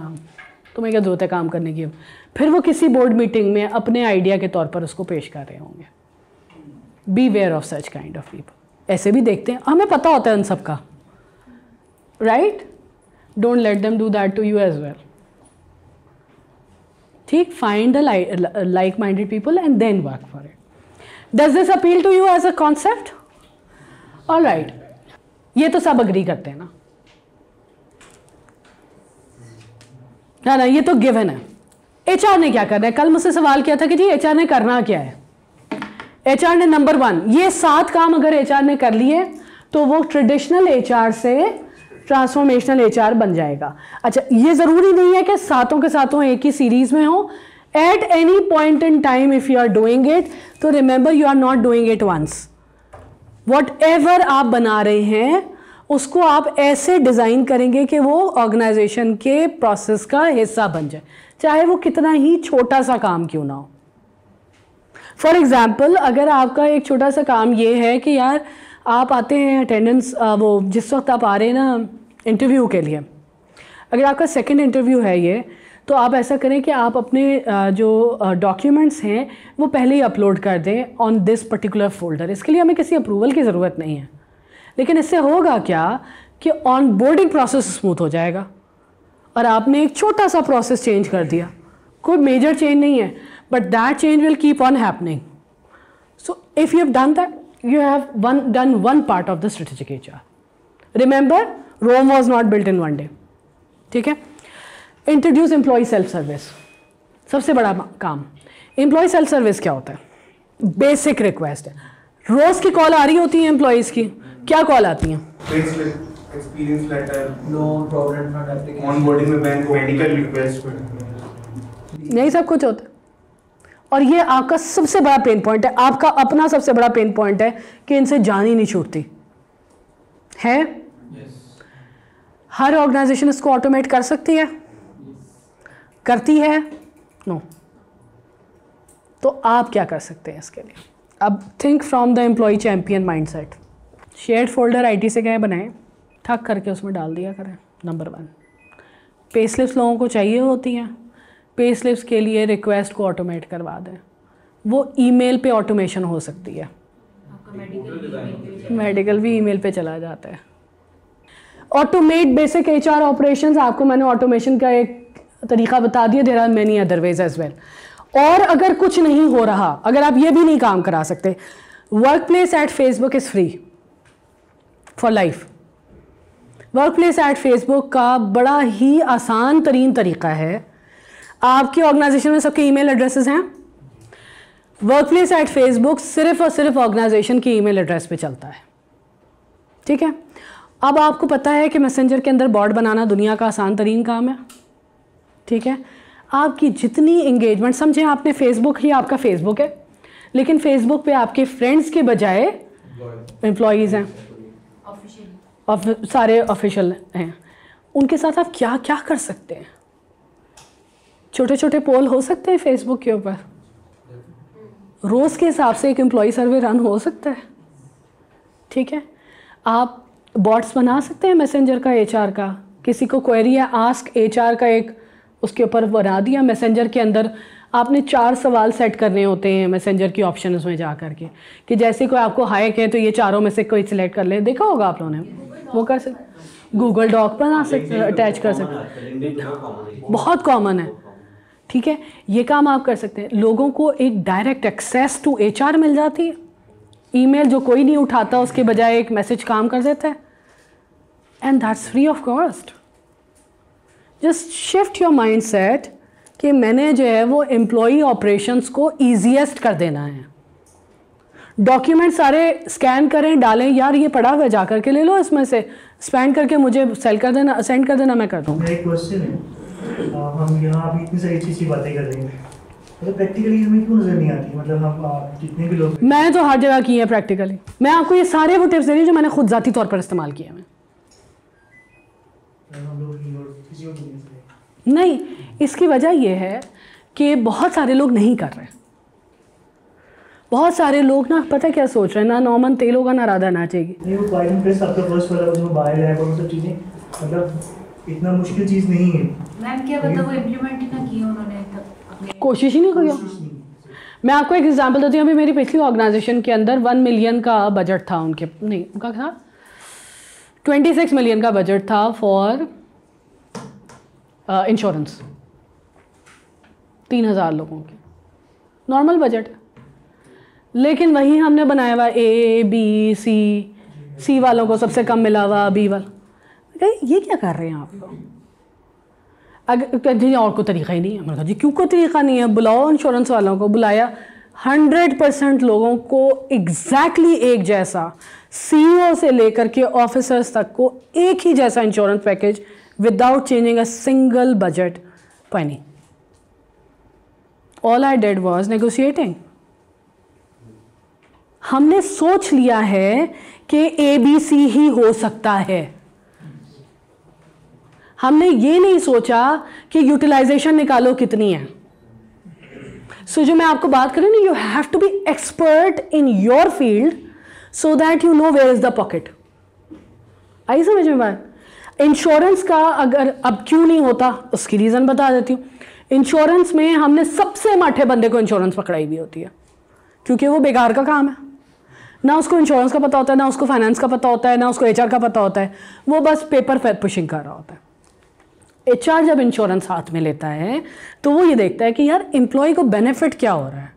Speaker 1: तुम्हें क्या ज़रूरत है काम करने की फिर वो किसी बोर्ड मीटिंग में अपने आइडिया के तौर पर उसको पेश कर रहे होंगे beware of such kind of people ऐसे भी देखते हैं हमें पता होता है उन सबका right don't let them do that to you as well ठीक find the li like minded people and then work for it does this appeal to you as a concept ये तो सब अग्री करते हैं ना ना ना ये तो गिवन है एचआर ने क्या करना है कल मुझसे सवाल किया था कि जी एचआर ने करना क्या है एचआर ने नंबर वन ये सात काम अगर एचआर ने कर लिए तो वो ट्रेडिशनल एचआर से ट्रांसफॉर्मेशनल आर बन जाएगा अच्छा ये ज़रूरी नहीं है कि सातों के सातों एक ही सीरीज़ में हो at any point in time if you are doing it तो remember you are not doing it once whatever आप बना रहे हैं उसको आप ऐसे डिज़ाइन करेंगे कि वो ऑर्गेनाइजेशन के प्रोसेस का हिस्सा बन जाए चाहे वो कितना ही छोटा सा काम क्यों ना हो फॉर एग्ज़ाम्पल अगर आपका एक छोटा सा काम ये है कि यार आप आते हैं अटेंडेंस वो जिस वक्त आप आ रहे हैं ना इंटरव्यू के लिए अगर आपका सेकेंड इंटरव्यू है ये तो आप ऐसा करें कि आप अपने जो डॉक्यूमेंट्स हैं वो पहले ही अपलोड कर दें ऑन दिस पर्टिकुलर फोल्डर इसके लिए हमें किसी अप्रूवल की ज़रूरत नहीं है लेकिन इससे होगा क्या कि ऑन बोर्डिंग प्रोसेस स्मूथ हो जाएगा और आपने एक छोटा सा प्रोसेस चेंज कर दिया कोई मेजर चेंज नहीं है but that change will keep on happening so if you have done that you have one, done one part of the strategic HR. Remember, Rome was not built in one day. ठीक है introduce employ self service सबसे बड़ा काम employ self service क्या होता है basic request है रोज की कॉल आ रही होती है एम्प्लॉयज की क्या कॉल आती है
Speaker 2: में
Speaker 1: नहीं सब कुछ होता है और ये आपका सबसे बड़ा पेन पॉइंट है आपका अपना सबसे बड़ा पेन पॉइंट है कि इनसे जान ही नहीं छूटती है yes. हर ऑर्गेनाइजेशन इसको ऑटोमेट कर सकती है yes. करती है नो no. तो आप क्या कर सकते हैं इसके लिए अब think from the employee mind mindset share folder IT से क्या बनाएं ठक करके उसमें डाल दिया करें नंबर वन पेसलिप्स लोगों को चाहिए होती हैं पे स्लिप्स के लिए रिक्वेस्ट को ऑटोमेट करवा दें वो ईमेल पे ऑटोमेशन हो सकती है मेडिकल भी ईमेल पे चला जाता है automate basic H R operation आपको मैंने ऑटोमेशन का एक तरीका बता दिया there are many other ways as well और अगर कुछ नहीं हो रहा अगर आप ये भी नहीं काम करा सकते work place at Facebook is free for life work place at Facebook का बड़ा ही आसान तरीन तरीका है आपके ऑर्गेनाइजेशन में सबके ईमेल एड्रेसेस हैं वर्क प्लेस एट फेसबुक सिर्फ और सिर्फ ऑर्गेनाइजेशन की ईमेल एड्रेस पे चलता है ठीक है अब आपको पता है कि मैसेंजर के अंदर बॉर्ड बनाना दुनिया का आसान तरीन काम है ठीक है आपकी जितनी इंगेजमेंट समझें आपने फेसबुक ही आपका फेसबुक है लेकिन फेसबुक पे आपके फ्रेंड्स के बजाय एम्प्लॉज हैं सारे ऑफिशियल हैं उनके साथ आप क्या क्या कर सकते हैं छोटे छोटे पोल हो सकते हैं फेसबुक के ऊपर रोज़ के हिसाब से एक एम्प्लॉय सर्वे रन हो सकता है ठीक है आप बॉट्स बना सकते हैं मैसेंजर का एच का किसी को क्वेरी या आस्क एच का एक उसके ऊपर बना दिया मैसेंजर के अंदर आपने चार सवाल सेट करने होते हैं मैसेंजर की ऑप्शन में जा करके कि जैसे कोई आपको हाई कहे तो ये चारों में से कोई सिलेक्ट कर ले देखा होगा आप लोगों ने वो कर सकते गूगल डॉक बना सकते अटैच कर सकते बहुत कॉमन है ठीक है ये काम आप कर सकते हैं लोगों को एक डायरेक्ट एक्सेस टू एच मिल जाती है ईमेल जो कोई नहीं उठाता उसके बजाय एक मैसेज काम कर देता है and that's free of cost just shift your mind set कि मैंने जो है वो एम्प्लॉई ऑपरेशंस को ईजीएस्ट कर देना है डॉक्यूमेंट सारे स्कैन करें डालें यार ये पड़ा हुआ जा करके ले लो इसमें से स्पैन करके मुझे सेल कर देना सेंड कर देना मैं कर दूँगा
Speaker 2: आ, हम यहाँ अभी इतनी सारी अच्छी अच्छी बातें कर रहे हैं मतलब प्रैक्टिकली हमें क्यों नज़र नहीं आती मतलब हम जितने भी लोग
Speaker 1: मैं तो हर जगह की है प्रैक्टिकली मैं आपको ये सारे वो टिप्स दे रही हूँ जो मैंने खुद ज़ाती तौर पर इस्तेमाल किए हैं नहीं इसकी वजह ये है कि बहुत सारे लोग नहीं कर रहे बहुत सारे लोग ना पता क्या सोच रहे हैं ना नॉर्मन तेल होगा ना राधा नाचेगी
Speaker 2: नहीं वो इतना मुश्किल चीज नहीं है मैम क्या बताओ वो इंप्लीमेंट ही ना किया उन्होंने
Speaker 1: कोशिश ही नहीं की मैं आपको एक एग्जांपल देती हूँ अभी मेरी पिछली ऑर्गेनाइजेशन के अंदर वन मिलियन का बजट था उनके नहीं उनका था ट्वेंटी सिक्स मिलियन का बजट था फॉर इंश्योरेंस uh, तीन हज़ार लोगों के नॉर्मल बजट लेकिन वही हमने बनाया हुआ ए बी सी सी वालों को सबसे कम मिला हुआ बी वाला कहे ये क्या कर रहे हैं आप लोग अगर कहते हैं और कोई तरीका ही नहीं है मैंने कहा क्यों कोई तरीका नहीं है बुलाओ इंश्योरेंस वालों को बुलाया हंड्रेड परसेंट लोगों को एग्जैक्टली exactly एक जैसा सीईओ e से लेकर के ऑफिसर्स तक को एक ही जैसा insurance package without changing a single budget penny all I did was negotiating हमने सोच लिया है कि ए बी सी ही हो सकता है हमने ये नहीं सोचा कि यूटिलाइजेशन निकालो कितनी है सो so, जो मैं आपको बात करूँ ना you have to be expert in your field so that you know where is the pocket आई समझ में बात इंश्योरेंस का अगर अब क्यों नहीं होता उसकी रीज़न बता देती हूँ इंश्योरेंस में हमने सबसे माठे बंदे को इंश्योरेंस पकड़ाई हुई होती है क्योंकि वो बेकार का काम है ना उसको इंश्योरेंस का पता होता है ना उसको फाइनेंस का पता होता है ना उसको एचआर का पता होता है वो बस पेपर पुशिंग कर रहा होता है एच जब इंश्योरेंस हाथ में लेता है तो वो ये देखता है कि यार एम्प्लॉय को बेनिफिट क्या हो रहा है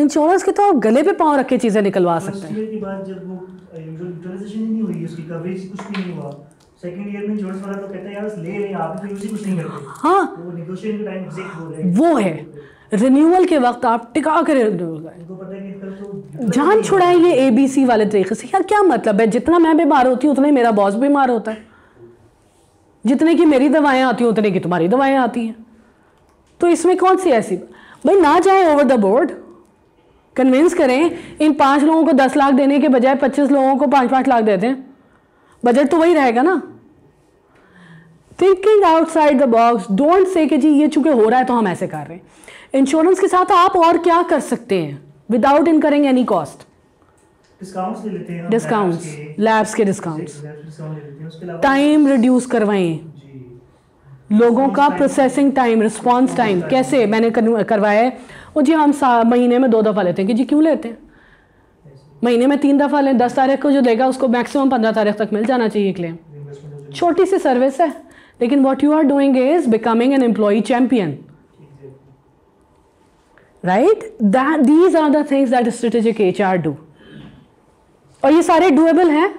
Speaker 1: इंश्योरेंस के तो आप गले पे पाँव रख के चीज़ें निकलवा सकते
Speaker 2: हैं तो हाँ तो वो है
Speaker 1: रिन्यूअल के वक्त आप टिका कर तो जान छुड़ाएंगे ए बी सी वाले तरीके से यार क्या मतलब है जितना मैं बीमार होती हूँ उतना ही मेरा बॉस बीमार होता है जितने की मेरी दवाएं आती हैं उतने की तुम्हारी दवाएं आती हैं तो इसमें कौन सी ऐसी भाई ना जाए ओवर द बोर्ड कन्विंस करें इन पांच लोगों को दस लाख देने के बजाय पच्चीस लोगों को पांच पांच लाख दे दें बजट तो वही रहेगा ना thinking outside the box don't say कि जी ये चूंकि हो रहा है तो हम ऐसे कर रहे हैं इंश्योरेंस के साथ आप और क्या कर सकते हैं without incurring any cost
Speaker 2: discounts ले लेते हैं डिस्काउंट्स लैब्स के डिस्काउंट्स
Speaker 1: टाइम रिड्यूस करवाएं लोगों का प्रोसेसिंग टाइम रिस्पांस टाइम कैसे मैंने करवाया है वो जी हम महीने में दो दफ़ा लेते हैं कि जी क्यों लेते हैं महीने में तीन दफ़ा लें दस तारीख को जो देगा उसको मैक्सिमम पंद्रह तारीख तक मिल जाना चाहिए क्लेम छोटी सी सर्विस है लेकिन what you are doing is becoming an employee champion right that these are the things that strategic H R do और ये सारे डुएबल हैं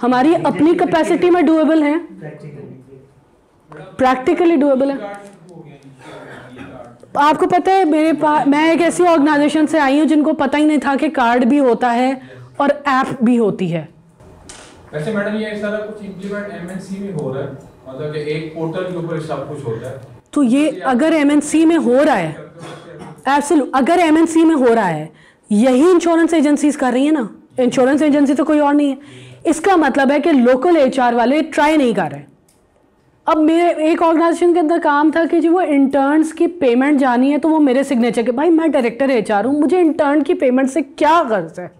Speaker 1: हमारी अपनी कैपेसिटी में डुएबल हैं प्रैक्टिकली डुएबल है आपको पता है मेरे पास मैं एक ऐसी ऑर्गेनाइजेशन से आई हूँ जिनको पता ही नहीं था कि कार्ड भी होता है और ऐप भी होती है
Speaker 2: वैसे मैडम ये सारा कुछ इंप्लीमेंट एमएनसी में हो रहा है मतलब कि एक पोर्टल के ऊपर सब कुछ होता है
Speaker 1: तो ये अगर एमएनसी में हो रहा है एब्सोल्यूट अगर एमएनसी में हो रहा है यही इंश्योरेंस एजेंसीज कर रही है ना इंश्योरेंस एजेंसी तो कोई और नहीं है इसका मतलब है कि लोकल एच वाले ट्राई नहीं कर रहे अब मेरे एक ऑर्गेनाइजेशन के अंदर काम था कि जी वो इंटर्न्स की पेमेंट जानी है तो वो मेरे सिग्नेचर के भाई मैं डायरेक्टर एच आर हूँ मुझे इंटर्न की पेमेंट से क्या गर्ज है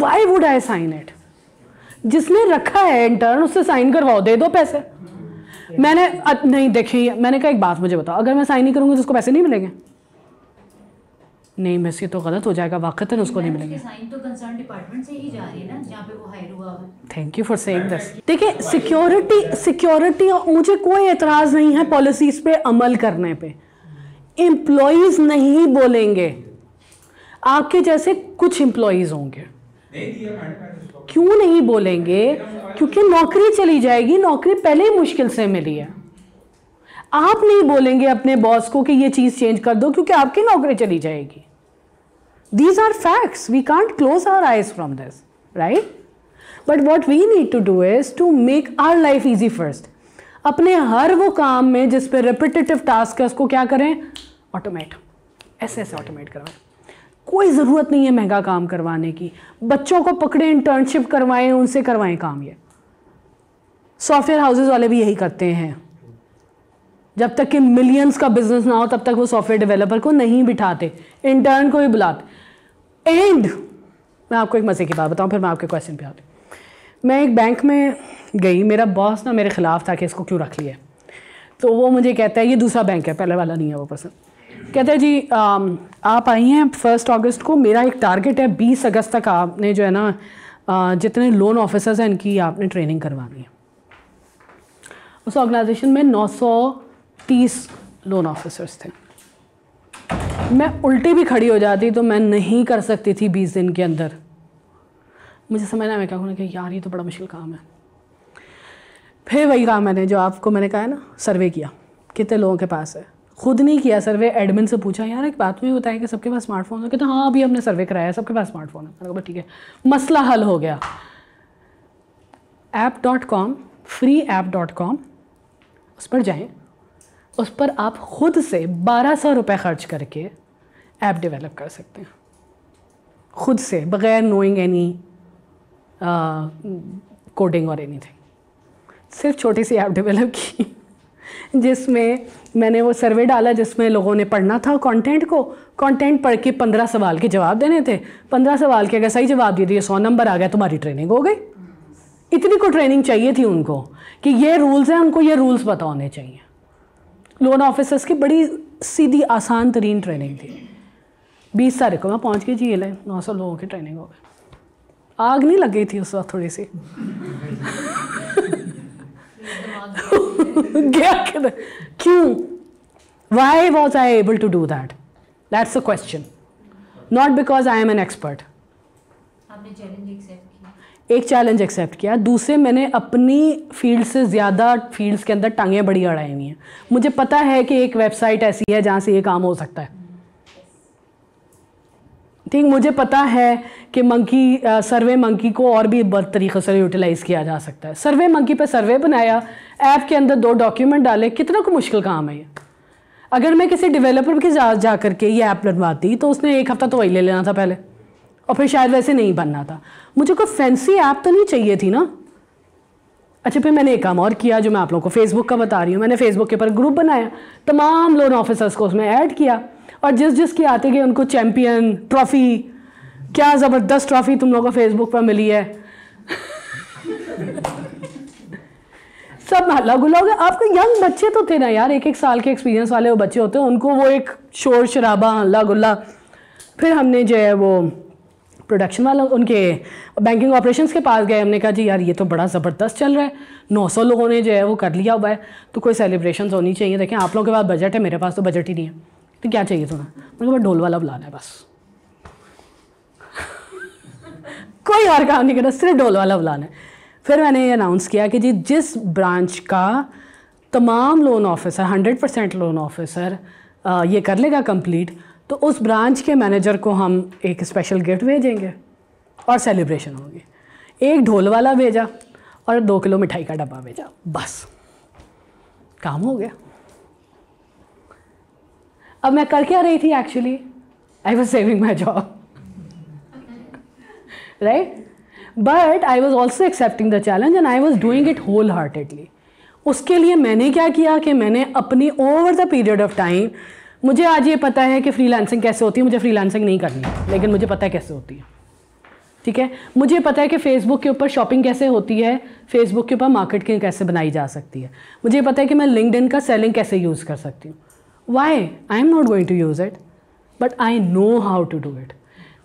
Speaker 1: why would I sign it जिसने रखा है इंटर्न उससे साइन करवाओ दे दो पैसे मैंने नहीं देखिए मैंने कहा एक बात मुझे बताओ अगर मैं साइन नहीं करूँगी तो उसको पैसे नहीं मिलेंगे नहीं ये तो गलत हो जाएगा तो उसको नहीं मिलेंगे thank you for saying this देखिए सिक्योरिटी सिक्योरिटी मुझे कोई एतराज़ नहीं है पॉलिसीज़ पे अमल करने पे एम्प्लॉज नहीं बोलेंगे आपके जैसे कुछ एम्प्लॉयज़ होंगे क्यों नहीं बोलेंगे क्योंकि नौकरी चली जाएगी नौकरी पहले ही मुश्किल से मिली है आप नहीं बोलेंगे अपने बॉस को कि ये चीज़ चेंज कर दो क्योंकि आपकी नौकरी चली जाएगी these are facts we can't close our eyes from this right but what we need to do is to make our life easy first अपने हर वो काम में जिस पर रिपीटेटिव टास्क है उसको क्या करें ऑटोमेट ऐसे ऐसे ऑटोमेट करवाएं कोई ज़रूरत नहीं है महंगा काम करवाने की बच्चों को पकड़े इंटर्नशिप करवाएं उनसे करवाएं काम ये सॉफ्टवेयर हाउसेज वाले भी यही करते हैं जब तक कि मिलियंस का बिजनेस ना हो तब तक वो सॉफ्टवेयर डेवलपर को नहीं बिठाते इंटर्न को ही बुलाते एंड मैं आपको एक मज़े की बात बताऊँ फिर मैं आपके क्वेश्चन पे आती मैं एक बैंक में गई मेरा बॉस ना मेरे ख़िलाफ़ था कि इसको क्यों रख लिया तो वो मुझे कहता है ये दूसरा बैंक है पहले वाला नहीं है वो पर्सन कहता है जी आप आई हैं फर्स्ट अगस्त को मेरा एक टारगेट है बीस अगस्त तक आपने जो है ना जितने लोन ऑफिसर्स हैं इनकी आपने ट्रेनिंग करवानी है उस ऑर्गेनाइजेशन में 900 तीस लोन ऑफिसर्स थे मैं उल्टी भी खड़ी हो जाती तो मैं नहीं कर सकती थी बीस दिन के अंदर मुझे समझ ना मैं क्या कहूँगा कि यार ये तो बड़ा मुश्किल काम है फिर वही काम मैंने जो आपको मैंने कहा है ना सर्वे किया कितने लोगों के पास है खुद नहीं किया सर्वे एडमिन से पूछा यार एक बात भी तो होता है कि सबके पास स्मार्टफोन हो कहते हाँ अभी हमने सर्वे कराया सबके पास स्मार्टफोन है मैंने ठीक है मसला हल हो गया app dot com free app dot com उस पर जाएँ उस पर आप खुद से बारह सौ रुपये खर्च करके ऐप डेवलप कर सकते हैं खुद से बगैर नोइंग एनी कोडिंग और थिंग सिर्फ छोटी सी ऐप डेवलप की जिसमें मैंने वो सर्वे डाला जिसमें लोगों ने पढ़ना था कंटेंट को कंटेंट पढ़ के पंद्रह सवाल के जवाब देने थे पंद्रह सवाल के अगर सही जवाब दिए थे सौ नंबर आ गया तुम्हारी ट्रेनिंग हो गई इतनी को ट्रेनिंग चाहिए थी उनको कि ये रूल्स हैं उनको ये रूल्स बताने चाहिए लोन ऑफिसर्स की बड़ी सीधी आसान तरीन ट्रेनिंग थी बीस तारीख को मैं पहुंच के जी लें नौ सौ लोगों की ट्रेनिंग हो गई आग नहीं लग गई थी उस वक्त थोड़ी सी गया क्यों why was I able to do that that's a question not because I am an expert एक चैलेंज एक्सेप्ट किया दूसरे मैंने अपनी फील्ड से ज़्यादा फील्ड्स के अंदर टांगे बड़ी अड़ाई हुई हैं मुझे पता है कि एक वेबसाइट ऐसी है जहाँ से ये काम हो सकता है ठीक मुझे पता है कि मंकी सर्वे मंकी को और भी बद तरीक़े से यूटिलाइज़ किया जा सकता है सर्वे मंकी पर सर्वे बनाया ऐप के अंदर दो डॉक्यूमेंट डाले कितना को मुश्किल काम है ये अगर मैं किसी डिवेलपर के जा जा करके ये ऐप बनवाती तो उसने एक हफ़्ता तो वही ले लेना था पहले और फिर शायद वैसे नहीं बनना था मुझे कोई फैंसी ऐप तो नहीं चाहिए थी ना अच्छा फिर मैंने एक काम और किया जो मैं आप लोगों को फेसबुक का बता रही हूँ मैंने फेसबुक के ऊपर ग्रुप बनाया तमाम लोन ऑफिसर्स को उसमें ऐड किया और जिस जिस के आते गए उनको चैम्पियन ट्रॉफ़ी क्या ज़बरदस्त ट्रॉफ़ी तुम लोगों को फेसबुक पर मिली है [laughs] सब हल्ला गुल्ला हो गया आपके यंग बच्चे तो थे ना यार एक एक साल के एक्सपीरियंस वाले वो बच्चे होते हैं उनको वो एक शोर शराबा हल्ला गुल्ला फिर हमने जो है वो प्रोडक्शन वाला उनके बैंकिंग ऑपरेशंस के पास गए हमने कहा जी यार ये तो बड़ा ज़बरदस्त चल रहा है 900 लोगों ने जो है वो कर लिया हुआ है तो कोई सेलिब्रेशन होनी चाहिए देखें आप लोगों के पास बजट है मेरे पास तो बजट ही नहीं है तो क्या चाहिए थोड़ा मैंने कहा ढोल वाला बुलाना है बस [laughs] कोई और काम नहीं करना सिर्फ ढोल वाला बुलाना है फिर मैंने ये अनाउंस किया कि जी जिस ब्रांच का तमाम loan officer hundred percent loan officer ये कर लेगा कंप्लीट तो उस ब्रांच के मैनेजर को हम एक स्पेशल गिफ्ट भेजेंगे और सेलिब्रेशन होगी एक ढोल वाला भेजा और दो किलो मिठाई का डब्बा भेजा बस काम हो गया अब मैं कर क्या रही थी actually I was saving my job right but I was also accepting the challenge and I was doing it whole heartedly उसके लिए मैंने क्या किया कि मैंने अपनी over the period of time मुझे आज ये पता है कि फ्रीलांसिंग कैसे होती है मुझे फ्रीलांसिंग नहीं करनी लेकिन मुझे पता है कैसे होती है ठीक है मुझे पता है कि फेसबुक के ऊपर शॉपिंग कैसे होती है फेसबुक के ऊपर मार्केटिंग कैसे बनाई जा सकती है मुझे पता है कि मैं लिंकड का सेलिंग कैसे यूज़ कर सकती हूँ why I am not going to use it but I know how to do it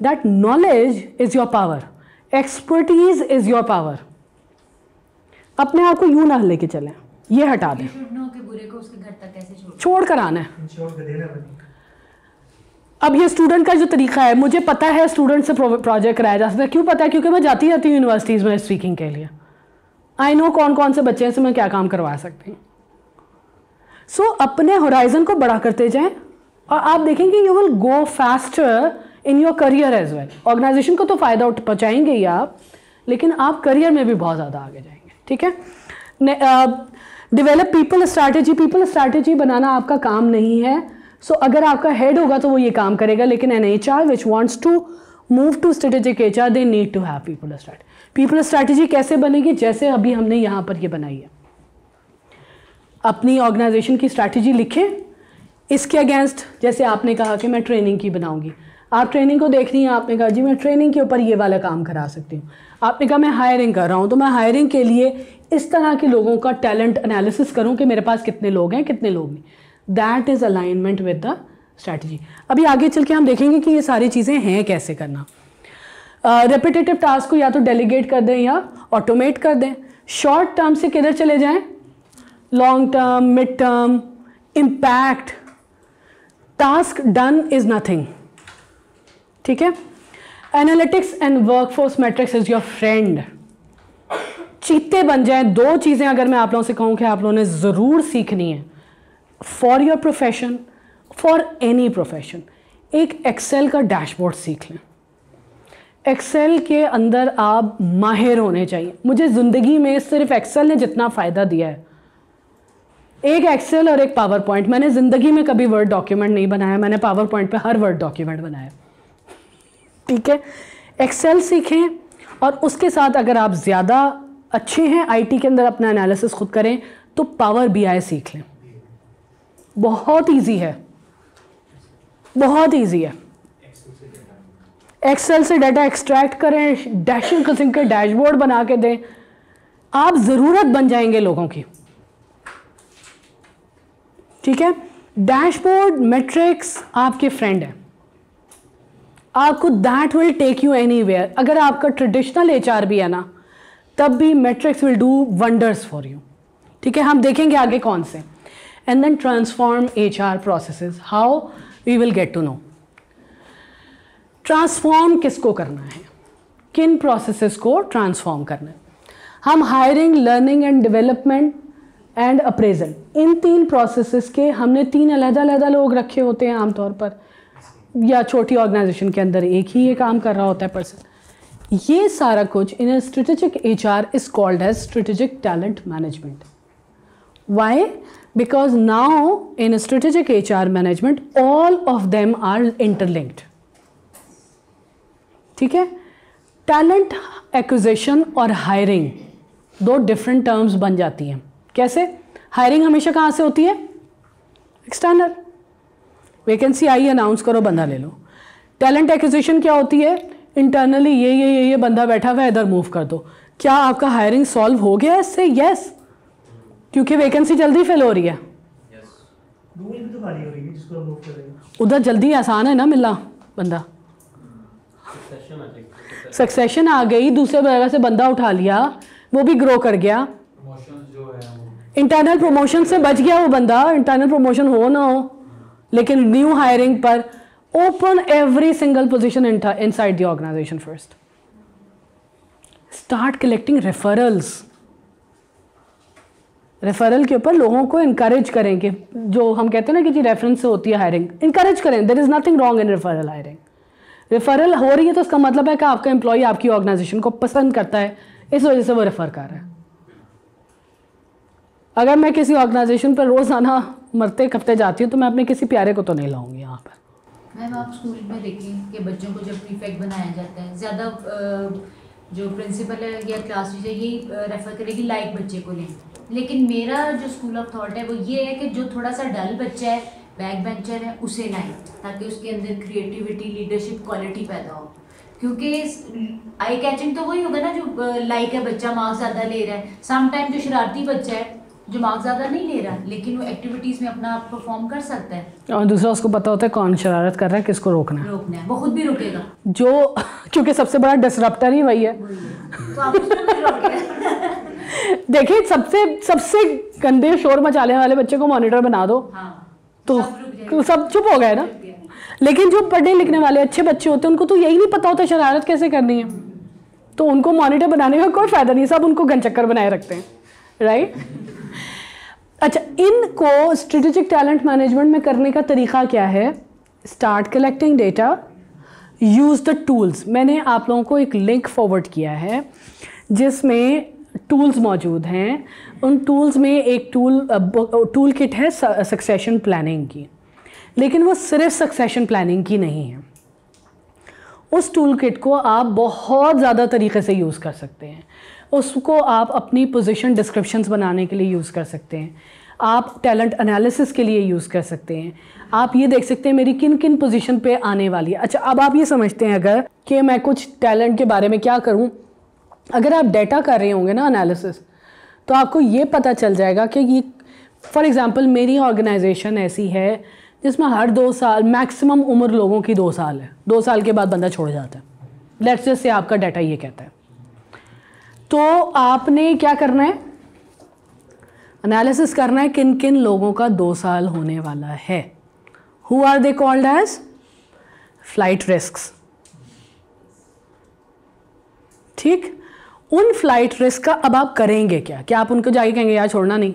Speaker 1: that knowledge is your power expertise is your power अपने आप को यूँ ना लेके चलें ये हटा दें
Speaker 2: को उसके घर तक कैसे छोड़ कर आना है
Speaker 1: अब ये स्टूडेंट का जो तरीका है मुझे पता है स्टूडेंट से प्रोजेक्ट कराया जा सकता है क्यों पता है क्योंकि मैं जाती रहती हूँ यूनिवर्सिटीज़ में स्पीकिंग के लिए आई नो कौन कौन से बच्चे हैं से मैं क्या काम करवा सकती हूँ सो so, अपने होराइजन को बढ़ा करते जाएं और आप देखेंगे you will go faster in your career as well organization को तो फ़ायदा उठ पहुँचाएंगे ही आप लेकिन आप करियर में भी बहुत ज़्यादा आगे जाएंगे ठीक है develop people strategy people strategy बनाना आपका काम नहीं है सो so, अगर आपका हेड होगा तो वो ये काम करेगा लेकिन an H R which wants to move to strategic H R they need to have people strat people strategy कैसे बनेगी जैसे अभी हमने यहाँ पर ये बनाई है अपनी ऑर्गेनाइजेशन की स्ट्रैटेजी लिखें इसके अगेंस्ट जैसे आपने कहा कि मैं ट्रेनिंग की बनाऊंगी आप ट्रेनिंग को देख रही हैं आपने कहा जी मैं ट्रेनिंग के ऊपर ये वाला काम करा सकती हूँ आपने कहा मैं हायरिंग कर रहा हूँ तो मैं हायरिंग के लिए इस तरह के लोगों का टैलेंट एनालिसिस करूँ कि मेरे पास कितने लोग हैं कितने लोग नहीं that is alignment with the strategy अभी आगे चल के हम देखेंगे कि ये सारी चीज़ें हैं कैसे करना रेपिटेटिव uh, टास्क को या तो डेलीगेट कर दें या ऑटोमेट कर दें शॉर्ट टर्म से किधर चले जाएं long term mid term impact task done is nothing ठीक है analytics and workforce metrics is your friend चीते बन जाए दो चीज़ें अगर मैं आप लोगों से कहूँ कि आप लोगों ने ज़रूर सीखनी है for your profession for any profession एक एक्सेल का डैशबोर्ड सीख लें एक्सेल के अंदर आप माहिर होने चाहिए मुझे ज़िंदगी में सिर्फ एक्सेल ने जितना फ़ायदा दिया है एक एक्सेल और एक पावर पॉइंट मैंने ज़िंदगी में कभी वर्ड डॉक्यूमेंट नहीं बनाया मैंने पावर पॉइंट पर हर वर्ड डॉक्यूमेंट बनाया ठीक है एक्सेल सीखें और उसके साथ अगर आप ज़्यादा अच्छे हैं आईटी के अंदर अपना एनालिसिस खुद करें तो पावर बीआई सीख लें बहुत इजी है बहुत इजी है एक्सेल से डाटा एक्सट्रैक्ट करें डैशिंग किस्म के डैशबोर्ड बना के दें आप ज़रूरत बन जाएंगे लोगों की ठीक है डैशबोर्ड मैट्रिक्स आपके फ्रेंड है आपको that will take you anywhere अगर आपका ट्रेडिशनल एच भी है ना तब भी metrics will do wonders for you ठीक है हम देखेंगे आगे कौन से and then transform H R process how we will get to know transform किसको करना है किन प्रोसेसेस को ट्रांसफॉर्म करना है हम hiring learning and development and appraisal इन तीन प्रोसेसेस के हमने तीन अलहदा अलहदा लोग रखे होते हैं आमतौर पर या छोटी ऑर्गेनाइजेशन के अंदर एक ही ये काम कर रहा होता है पर्सन ये सारा कुछ in strategic H R is called as strategic talent management why because now in strategic H R management all of them are interlinked ठीक है टैलेंट एक्विजिशन और हायरिंग दो डिफरेंट टर्म्स बन जाती हैं कैसे हायरिंग हमेशा कहाँ से होती है एक्सटर्नल वैकेंसी आई अनाउंस करो बंदा ले लो टैलेंट एक्विजिशन क्या होती है इंटरनली ये ये ये ये बंदा बैठा हुआ है इधर मूव कर दो क्या आपका हायरिंग सॉल्व हो गया इससे यस क्योंकि वैकेंसी जल्दी फिल हो रही है तो उधर जल्दी आसान है ना मिलना बंदा सक्सेशन आ गई दूसरे जगह से बंदा उठा लिया वो भी ग्रो कर गया इंटरनल प्रमोशन से बच गया वो बंदा इंटरनल प्रमोशन हो ना हो लेकिन न्यू हायरिंग पर single position in in side the organization first start collecting referrals referral के ऊपर लोगों को इंकरेज करें कि जो हम कहते हैं ना कि जी रेफरेंस से होती है हायरिंग इंकरेज करें there is nothing wrong in referral hiring referral हो रही है तो उसका मतलब है कि आपका एम्प्लॉय आपकी ऑर्गेनाइजेशन को पसंद करता है इस वजह से वो रेफ़र कर रहा है अगर मैं किसी ऑर्गेनाइजेशन पर रोज़ाना मरते कपते जाती हूँ तो मैं अपने किसी प्यारे को तो नहीं लाऊंगी यहाँ
Speaker 2: पर मैम आप स्कूल में देखें कि बच्चों को जब प्रीफेक्ट बनाया जाता है ज़्यादा जो प्रिंसिपल है या क्लास टीचर यही रेफर करेगी लाइक बच्चे को लें लेकिन मेरा जो स्कूल ऑफ थॉट है वो ये है कि जो थोड़ा सा डल बच्चा है बैक बेंचर है उसे लाएँ ताकि उसके अंदर क्रिएटिविटी लीडरशिप क्वालिटी पैदा हो क्योंकि आई कैचिंग तो वही होगा ना जो लाइक है बच्चा मार्क्स ज़्यादा ले रहा है समटाइम जो शरारती बच्चा है
Speaker 1: जो मार्क्स ज़्यादा नहीं ले रहा लेकिन वो एक्टिविटीज़ में अपना परफॉर्म कर सकता है और दूसरा उसको पता होता है कौन शरारत कर रहा है किसको रोकना है रोकना है वो खुद भी रुकेगा जो क्योंकि सबसे बड़ा डिसरप्टर ही वही है, तो [laughs] देखिए सबसे सबसे गंदे शोर मचाने वाले बच्चे को मॉनिटर बना दो हाँ। तो सब, तो सब चुप हो गए ना लेकिन जो पढ़ने लिखने वाले अच्छे बच्चे होते हैं उनको तो यही नहीं पता होता शरारत कैसे करनी है तो उनको मॉनिटर बनाने का कोई फ़ायदा नहीं सब उनको घनचक्कर बनाए रखते हैं राइट अच्छा इनको स्ट्रेटेजिक टैलेंट मैनेजमेंट में करने का तरीका क्या है start collecting data use the tools मैंने आप लोगों को एक लिंक फॉरवर्ड किया है जिसमें टूल्स मौजूद हैं उन टूल्स में एक टूल टूल किट है सक्सेशन प्लानिंग की लेकिन वो सिर्फ सक्सेशन प्लानिंग की नहीं है उस टूल किट को आप बहुत ज़्यादा तरीके से यूज़ कर सकते हैं उसको आप अपनी पोजीशन डिस्क्रिप्शंस बनाने के लिए यूज़ कर सकते हैं आप टैलेंट एनालिसिस के लिए यूज़ कर सकते हैं आप ये देख सकते हैं मेरी किन किन पोजीशन पे आने वाली है अच्छा अब आप ये समझते हैं अगर कि मैं कुछ टैलेंट के बारे में क्या करूँ अगर आप डेटा कर रहे होंगे ना एनालिसिस तो आपको ये पता चल जाएगा कि ये फॉर एग्ज़ाम्पल मेरी ऑर्गेनाइजेशन ऐसी है जिसमें हर दो साल मैक्सिमम उम्र लोगों की दो साल है दो साल के बाद बंदा छोड़ जाता है लेट्स जैसे आपका डाटा ये कहता है तो आपने क्या करना है एनालिसिस करना है किन किन लोगों का दो साल होने वाला है who are they called as flight risk ठीक उन फ्लाइट रिस्क का अब आप करेंगे क्या क्या आप उनको जाके कहेंगे यार छोड़ना नहीं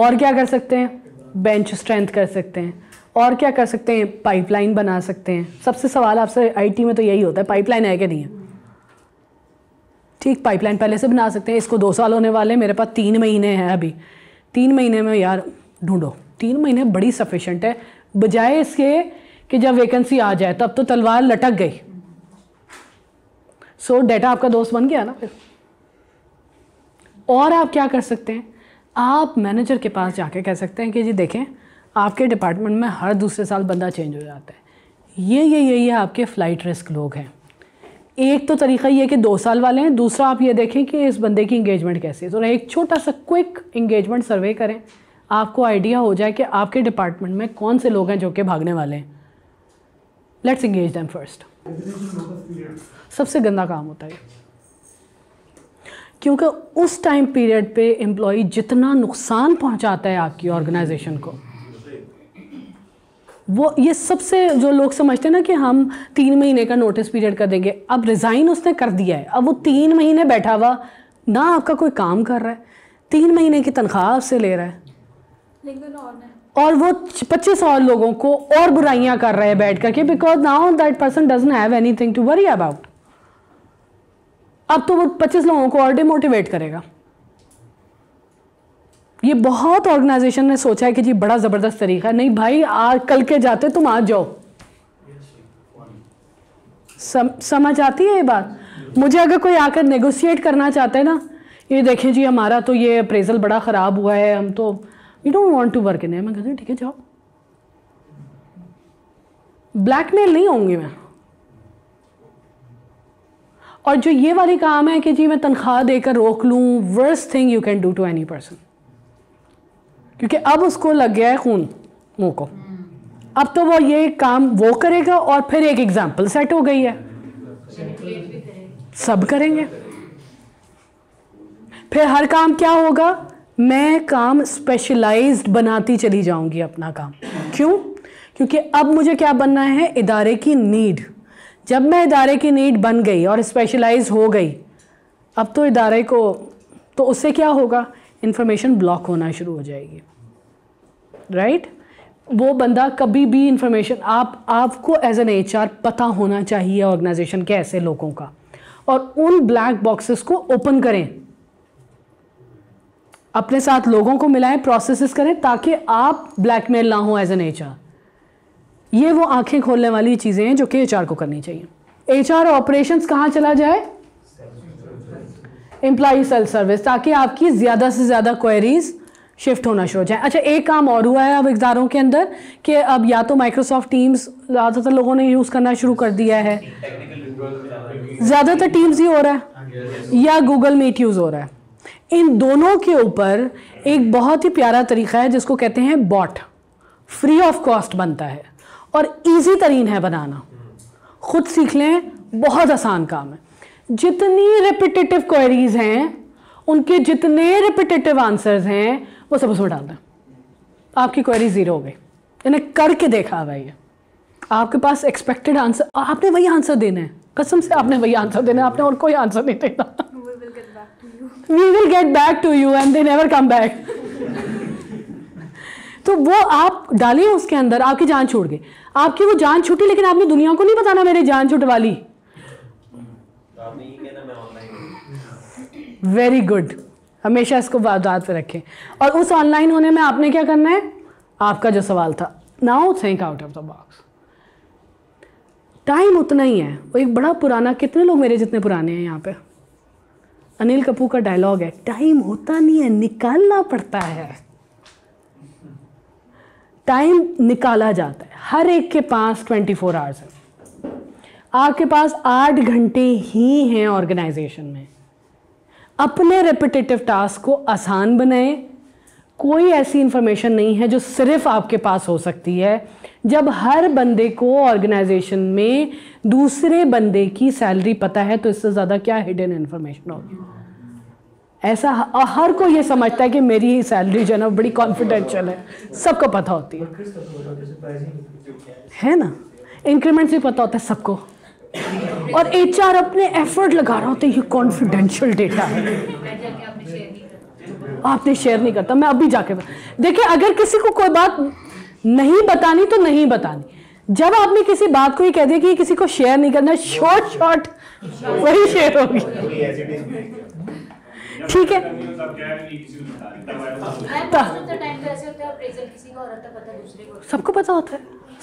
Speaker 1: और क्या कर सकते हैं बेंच स्ट्रेंथ कर सकते हैं और क्या कर सकते हैं पाइपलाइन बना सकते हैं सबसे सवाल आपसे आईटी में तो यही होता है पाइपलाइन है क्या नहीं है ठीक पाइपलाइन पहले से बना सकते हैं इसको दो साल होने वाले मेरे पास तीन महीने हैं अभी तीन महीने में यार ढूंढो तीन महीने बड़ी सफिशेंट है बजाय इसके कि जब वैकेंसी आ जाए तब तो तलवार लटक गई सो so, डेटा आपका दोस्त बन गया ना फिर और आप क्या कर सकते हैं आप मैनेजर के पास जाके कह सकते हैं कि जी देखें आपके डिपार्टमेंट में हर दूसरे साल बंदा चेंज हो जाता है ये ये ये ये आपके फ़्लाइट रिस्क लोग हैं एक तो तरीका ये कि दो साल वाले हैं दूसरा आप ये देखें कि इस बंदे की इंगेजमेंट कैसी है तो एक छोटा सा क्विक इंगेजमेंट सर्वे करें आपको आइडिया हो जाए कि आपके डिपार्टमेंट में कौन से लोग हैं जो कि भागने वाले हैं लेट्स इंगेज दैम फर्स्ट सबसे गंदा काम होता है क्योंकि उस टाइम पीरियड पे एम्प्लॉ जितना नुकसान पहुंचाता है आपकी ऑर्गेनाइजेशन को वो ये सबसे जो लोग समझते हैं ना कि हम तीन महीने का नोटिस पीरियड कर देंगे अब रिज़ाइन उसने कर दिया है अब वो तीन महीने बैठा हुआ ना आपका कोई काम कर रहा है तीन महीने की तनख्वाह आपसे ले रहा है और वो पच्चीस और लोगों को और बुराइयां कर रहे हैं बैठ करके because now that person doesn't have any thing to worry about अब तो वो पच्चीस लोगों को और डिमोटिवेट करेगा ये बहुत ऑर्गेनाइजेशन ने सोचा है कि जी बड़ा ज़बरदस्त तरीका है नहीं भाई आज कल के जाते तुम आज जाओ सम, समझ आती है ये बात मुझे अगर कोई आकर नेगोशिएट करना चाहता है ना ये देखें जी हमारा तो ये अप्रेजल बड़ा ख़राब हुआ है हम तो you don't want to work in मैं कहती हूँ ठीक है जाओ ब्लैकमेल नहीं होंगी मैं और जो ये वाली काम है कि जी मैं तनख्वाह देकर रोक लूँ worst thing you can do to any person क्योंकि अब उसको लग गया है खून मुंह को अब तो वो ये काम वो करेगा और फिर एक एग्जाम्पल सेट हो गई है सब करेंगे फिर हर काम क्या होगा मैं काम स्पेशलाइज्ड बनाती चली जाऊंगी अपना काम क्यों क्योंकि अब मुझे क्या बनना है इदारे की नीड जब मैं इदारे की नीड बन गई और स्पेशलाइज हो गई अब तो इदारे को तो उससे क्या होगा इन्फॉर्मेशन ब्लॉक होना शुरू हो जाएगी राइट right? वो बंदा कभी भी इंफॉर्मेशन आप आपको एज एन एच पता होना चाहिए ऑर्गेनाइजेशन के ऐसे लोगों का और उन ब्लैक बॉक्सेस को ओपन करें अपने साथ लोगों को मिलाएं प्रोसेसेस करें ताकि आप ब्लैकमेल ना हो एज एन एच ये वो आंखें खोलने वाली चीज़ें हैं जो कि एच को करनी चाहिए एच आर ऑपरेशन कहाँ चला जाए एम्प्लाई सेल्फ सर्विस ताकि आपकी ज़्यादा से ज़्यादा क्वेरीज़ शिफ्ट होना शुरू हो जाए अच्छा एक काम और हुआ है अब इकदारों के अंदर कि अब या तो माइक्रोसॉफ्ट टीम्स ज़्यादातर लोगों ने यूज़ करना शुरू कर दिया है ज़्यादातर टीम्स ही हो रहा है या गूगल मीट यूज़ हो रहा है इन दोनों के ऊपर एक बहुत ही प्यारा तरीका है जिसको कहते हैं बॉट फ्री ऑफ कॉस्ट बनता है और इजी तरीन है बनाना खुद सीख लें बहुत आसान काम है जितनी रिपीटेटिव क्वेरीज हैं उनके जितने रिपीटेटिव आंसर्स हैं वो सब उसमें डालना आपकी क्वेरी ज़ीरो हो गई इन्हें करके देखा भाई ये आपके पास एक्सपेक्टेड आंसर आपने वही आंसर देना है कसम से आपने वही आंसर देना है आपने और कोई आंसर नहीं देना we will get back to you and they never come back तो वो आप डालिए उसके अंदर आपकी जान छूट गई आपकी वो जान छूटी लेकिन आपने दुनिया को नहीं बताना मेरी जान छूट वाली वेरी गुड हमेशा इसको वारदात पर रखें और उस ऑनलाइन होने में आपने क्या करना है आपका जो सवाल था now think out of the box time उतना ही है वो एक बड़ा पुराना कितने लोग मेरे जितने पुराने हैं यहाँ पे अनिल कपूर का डायलॉग है टाइम होता नहीं है निकालना पड़ता है टाइम निकाला जाता है हर एक के पास ट्वेंटी फोर आवर्स है आपके पास आठ घंटे ही हैं ऑर्गेनाइजेशन में अपने रेपिटेटिव टास्क को आसान बनाएं कोई ऐसी इन्फॉर्मेशन नहीं है जो सिर्फ आपके पास हो सकती है जब हर बंदे को ऑर्गेनाइजेशन में दूसरे बंदे की सैलरी पता है तो इससे ज़्यादा क्या हिडन इन्फॉर्मेशन होगी ऐसा हर को ये समझता है कि मेरी सैलरी जो है ना बड़ी कॉन्फिडेंशियल है सबको पता होती
Speaker 2: है
Speaker 1: है ना इंक्रीमेंट्स भी पता होता है सबको और एच आर अपने एफर्ट लगा रहा होता तो है ये कॉन्फिडेंशियल डेटा है आपने शेयर नहीं करता मैं अभी जाके देखिए अगर किसी को कोई बात नहीं बतानी तो नहीं बतानी जब आपने किसी बात को ही कह दिया कि किसी को शेयर नहीं करना शॉर्ट शॉर्ट वही शेयर होगी
Speaker 2: ठीक है हाँ।
Speaker 1: सबको पता होता है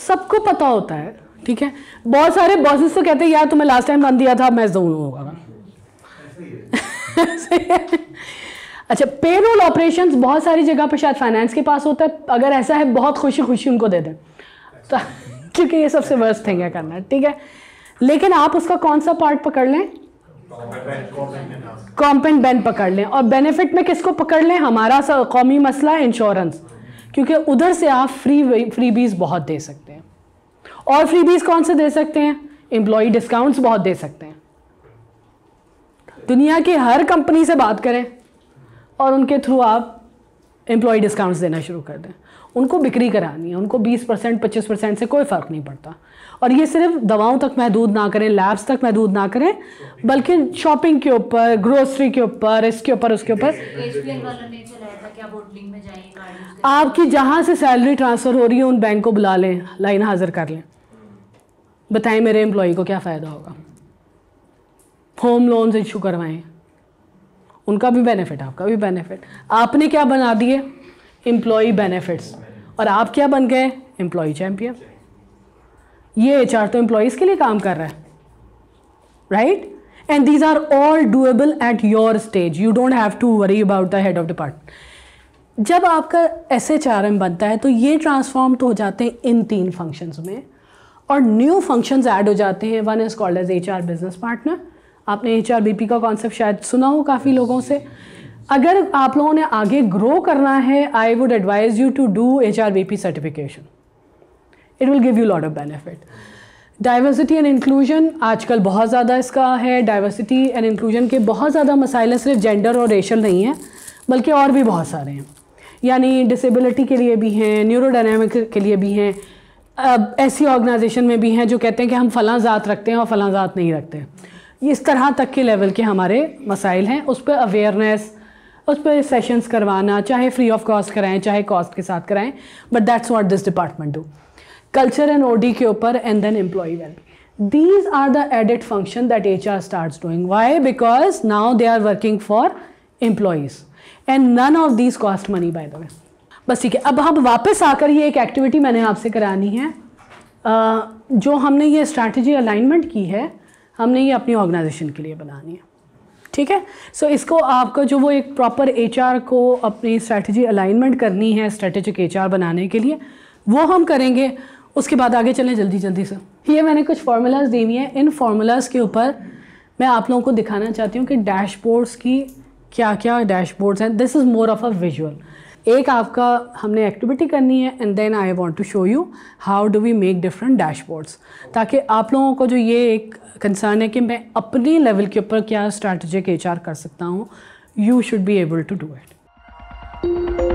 Speaker 1: सबको पता होता है ठीक है बहुत सारे बॉसेस तो कहते हैं यार तुम्हें लास्ट टाइम बंद दिया था मैं जो होगा [laughs] अच्छा रोल ऑपरेशन बहुत सारी जगह पर शायद फाइनेंस के पास होता है अगर ऐसा है बहुत खुशी खुशी उनको दे दें [laughs] तो, क्योंकि ये सबसे वर्स्ट थिंग है करना ठीक है लेकिन आप उसका कौन सा पार्ट पकड़ लें कॉम्पेंट बैन पकड़ लें और बेनिफिट में किसको पकड़ लें हमारा सा कौमी मसला है इंश्योरेंस क्योंकि उधर से आप फ्री फ्री बीज बहुत दे सकते हैं और फ्री बीज कौन से दे सकते हैं एम्प्लॉई डिस्काउंट्स बहुत दे सकते हैं दुनिया की हर कंपनी से बात करें और उनके थ्रू आप एम्प्लॉय डिस्काउंट्स देना शुरू कर दें उनको बिक्री करानी है उनको 20 परसेंट पच्चीस परसेंट से कोई फ़र्क नहीं पड़ता और ये सिर्फ दवाओं तक महदूद ना करें लैब्स तक महदूद ना करें बल्कि शॉपिंग के ऊपर ग्रोसरी के ऊपर इसके ऊपर उसके ऊपर आपकी जहाँ से सैलरी ट्रांसफ़र हो रही है उन बैंक को बुला लें लाइन हाज़िर कर लें बताएं मेरे एम्प्लॉ को क्या फ़ायदा होगा होम लोन्स इशू करवाएं उनका भी बेनिफिट आपका भी बेनिफिट आपने क्या बना दिए एम्प्लॉ बेनिफिट्स और आप क्या बन गए एम्प्लॉय चैंपियन ये एच तो एम्प्लॉयज़ के लिए काम कर रहा है right and these are all doable at your stage you don't have to worry about the head of department जब आपका एस एच आर एम बनता है तो ये ट्रांसफॉर्म तो हो जाते हैं इन तीन फंक्शंस में और न्यू फंक्शंस ऐड हो जाते हैं one is called as H R business partner आपने एच आर बी पी का कॉन्सेप्ट शायद सुना हो काफ़ी लोगों से अगर आप लोगों ने आगे ग्रो करना है I would advise you to do H R B P certification it will give you lot of benefit diversity and inclusion आजकल बहुत ज़्यादा इसका है डाइवर्सिटी एंड इंक्लूजन के बहुत ज़्यादा मसाइल सिर्फ जेंडर और रेशल नहीं हैं बल्कि और भी बहुत सारे हैं यानी डिसेबिलिटी के लिए भी हैं न्यूरोडाइनमिक के लिए भी हैं ऐसी ऑर्गेनाइजेशन में भी हैं जो कहते हैं कि हम फ़लाँ ज़ात रखते हैं और फलां ज़ात नहीं रखते इस तरह तक के लेवल के हमारे मसाइल हैं उस पर अवेयरनेस उस पर सेशंस करवाना चाहे फ्री ऑफ कॉस्ट कराएं चाहे कॉस्ट के साथ कराएं but that's not this department do culture and OD के ऊपर and then employee well these are the edit function that H R start doing why because now they are working for employees and none of these cost money by the way बस ठीक है अब हम वापस आकर ये एक activity मैंने आपसे करानी है जो हमने ये स्ट्रैटेजी अलाइनमेंट की है हमने ये अपनी ऑर्गेनाइजेशन के लिए बनानी है ठीक है सो so, इसको आपका जो वो एक प्रॉपर एच को अपनी स्ट्रैटेजी अलाइनमेंट करनी है स्ट्रेटेजिक एच बनाने के लिए वो हम करेंगे उसके बाद आगे चलें जल्दी जल्दी से ये मैंने कुछ फार्मूलाज दी हुई हैं इन फार्मूलाज के ऊपर मैं आप लोगों को दिखाना चाहती हूँ कि डैशबोर्ड्स की क्या क्या डैशबोर्ड्स हैं this is more of a visual एक आपका हमने एक्टिविटी करनी है and then I want to show you how do we make different dashboards ताकि आप लोगों को जो ये एक कंसर्न है कि मैं अपने लेवल के ऊपर क्या स्ट्रैटेजिक एच कर सकता हूँ you should be able to do it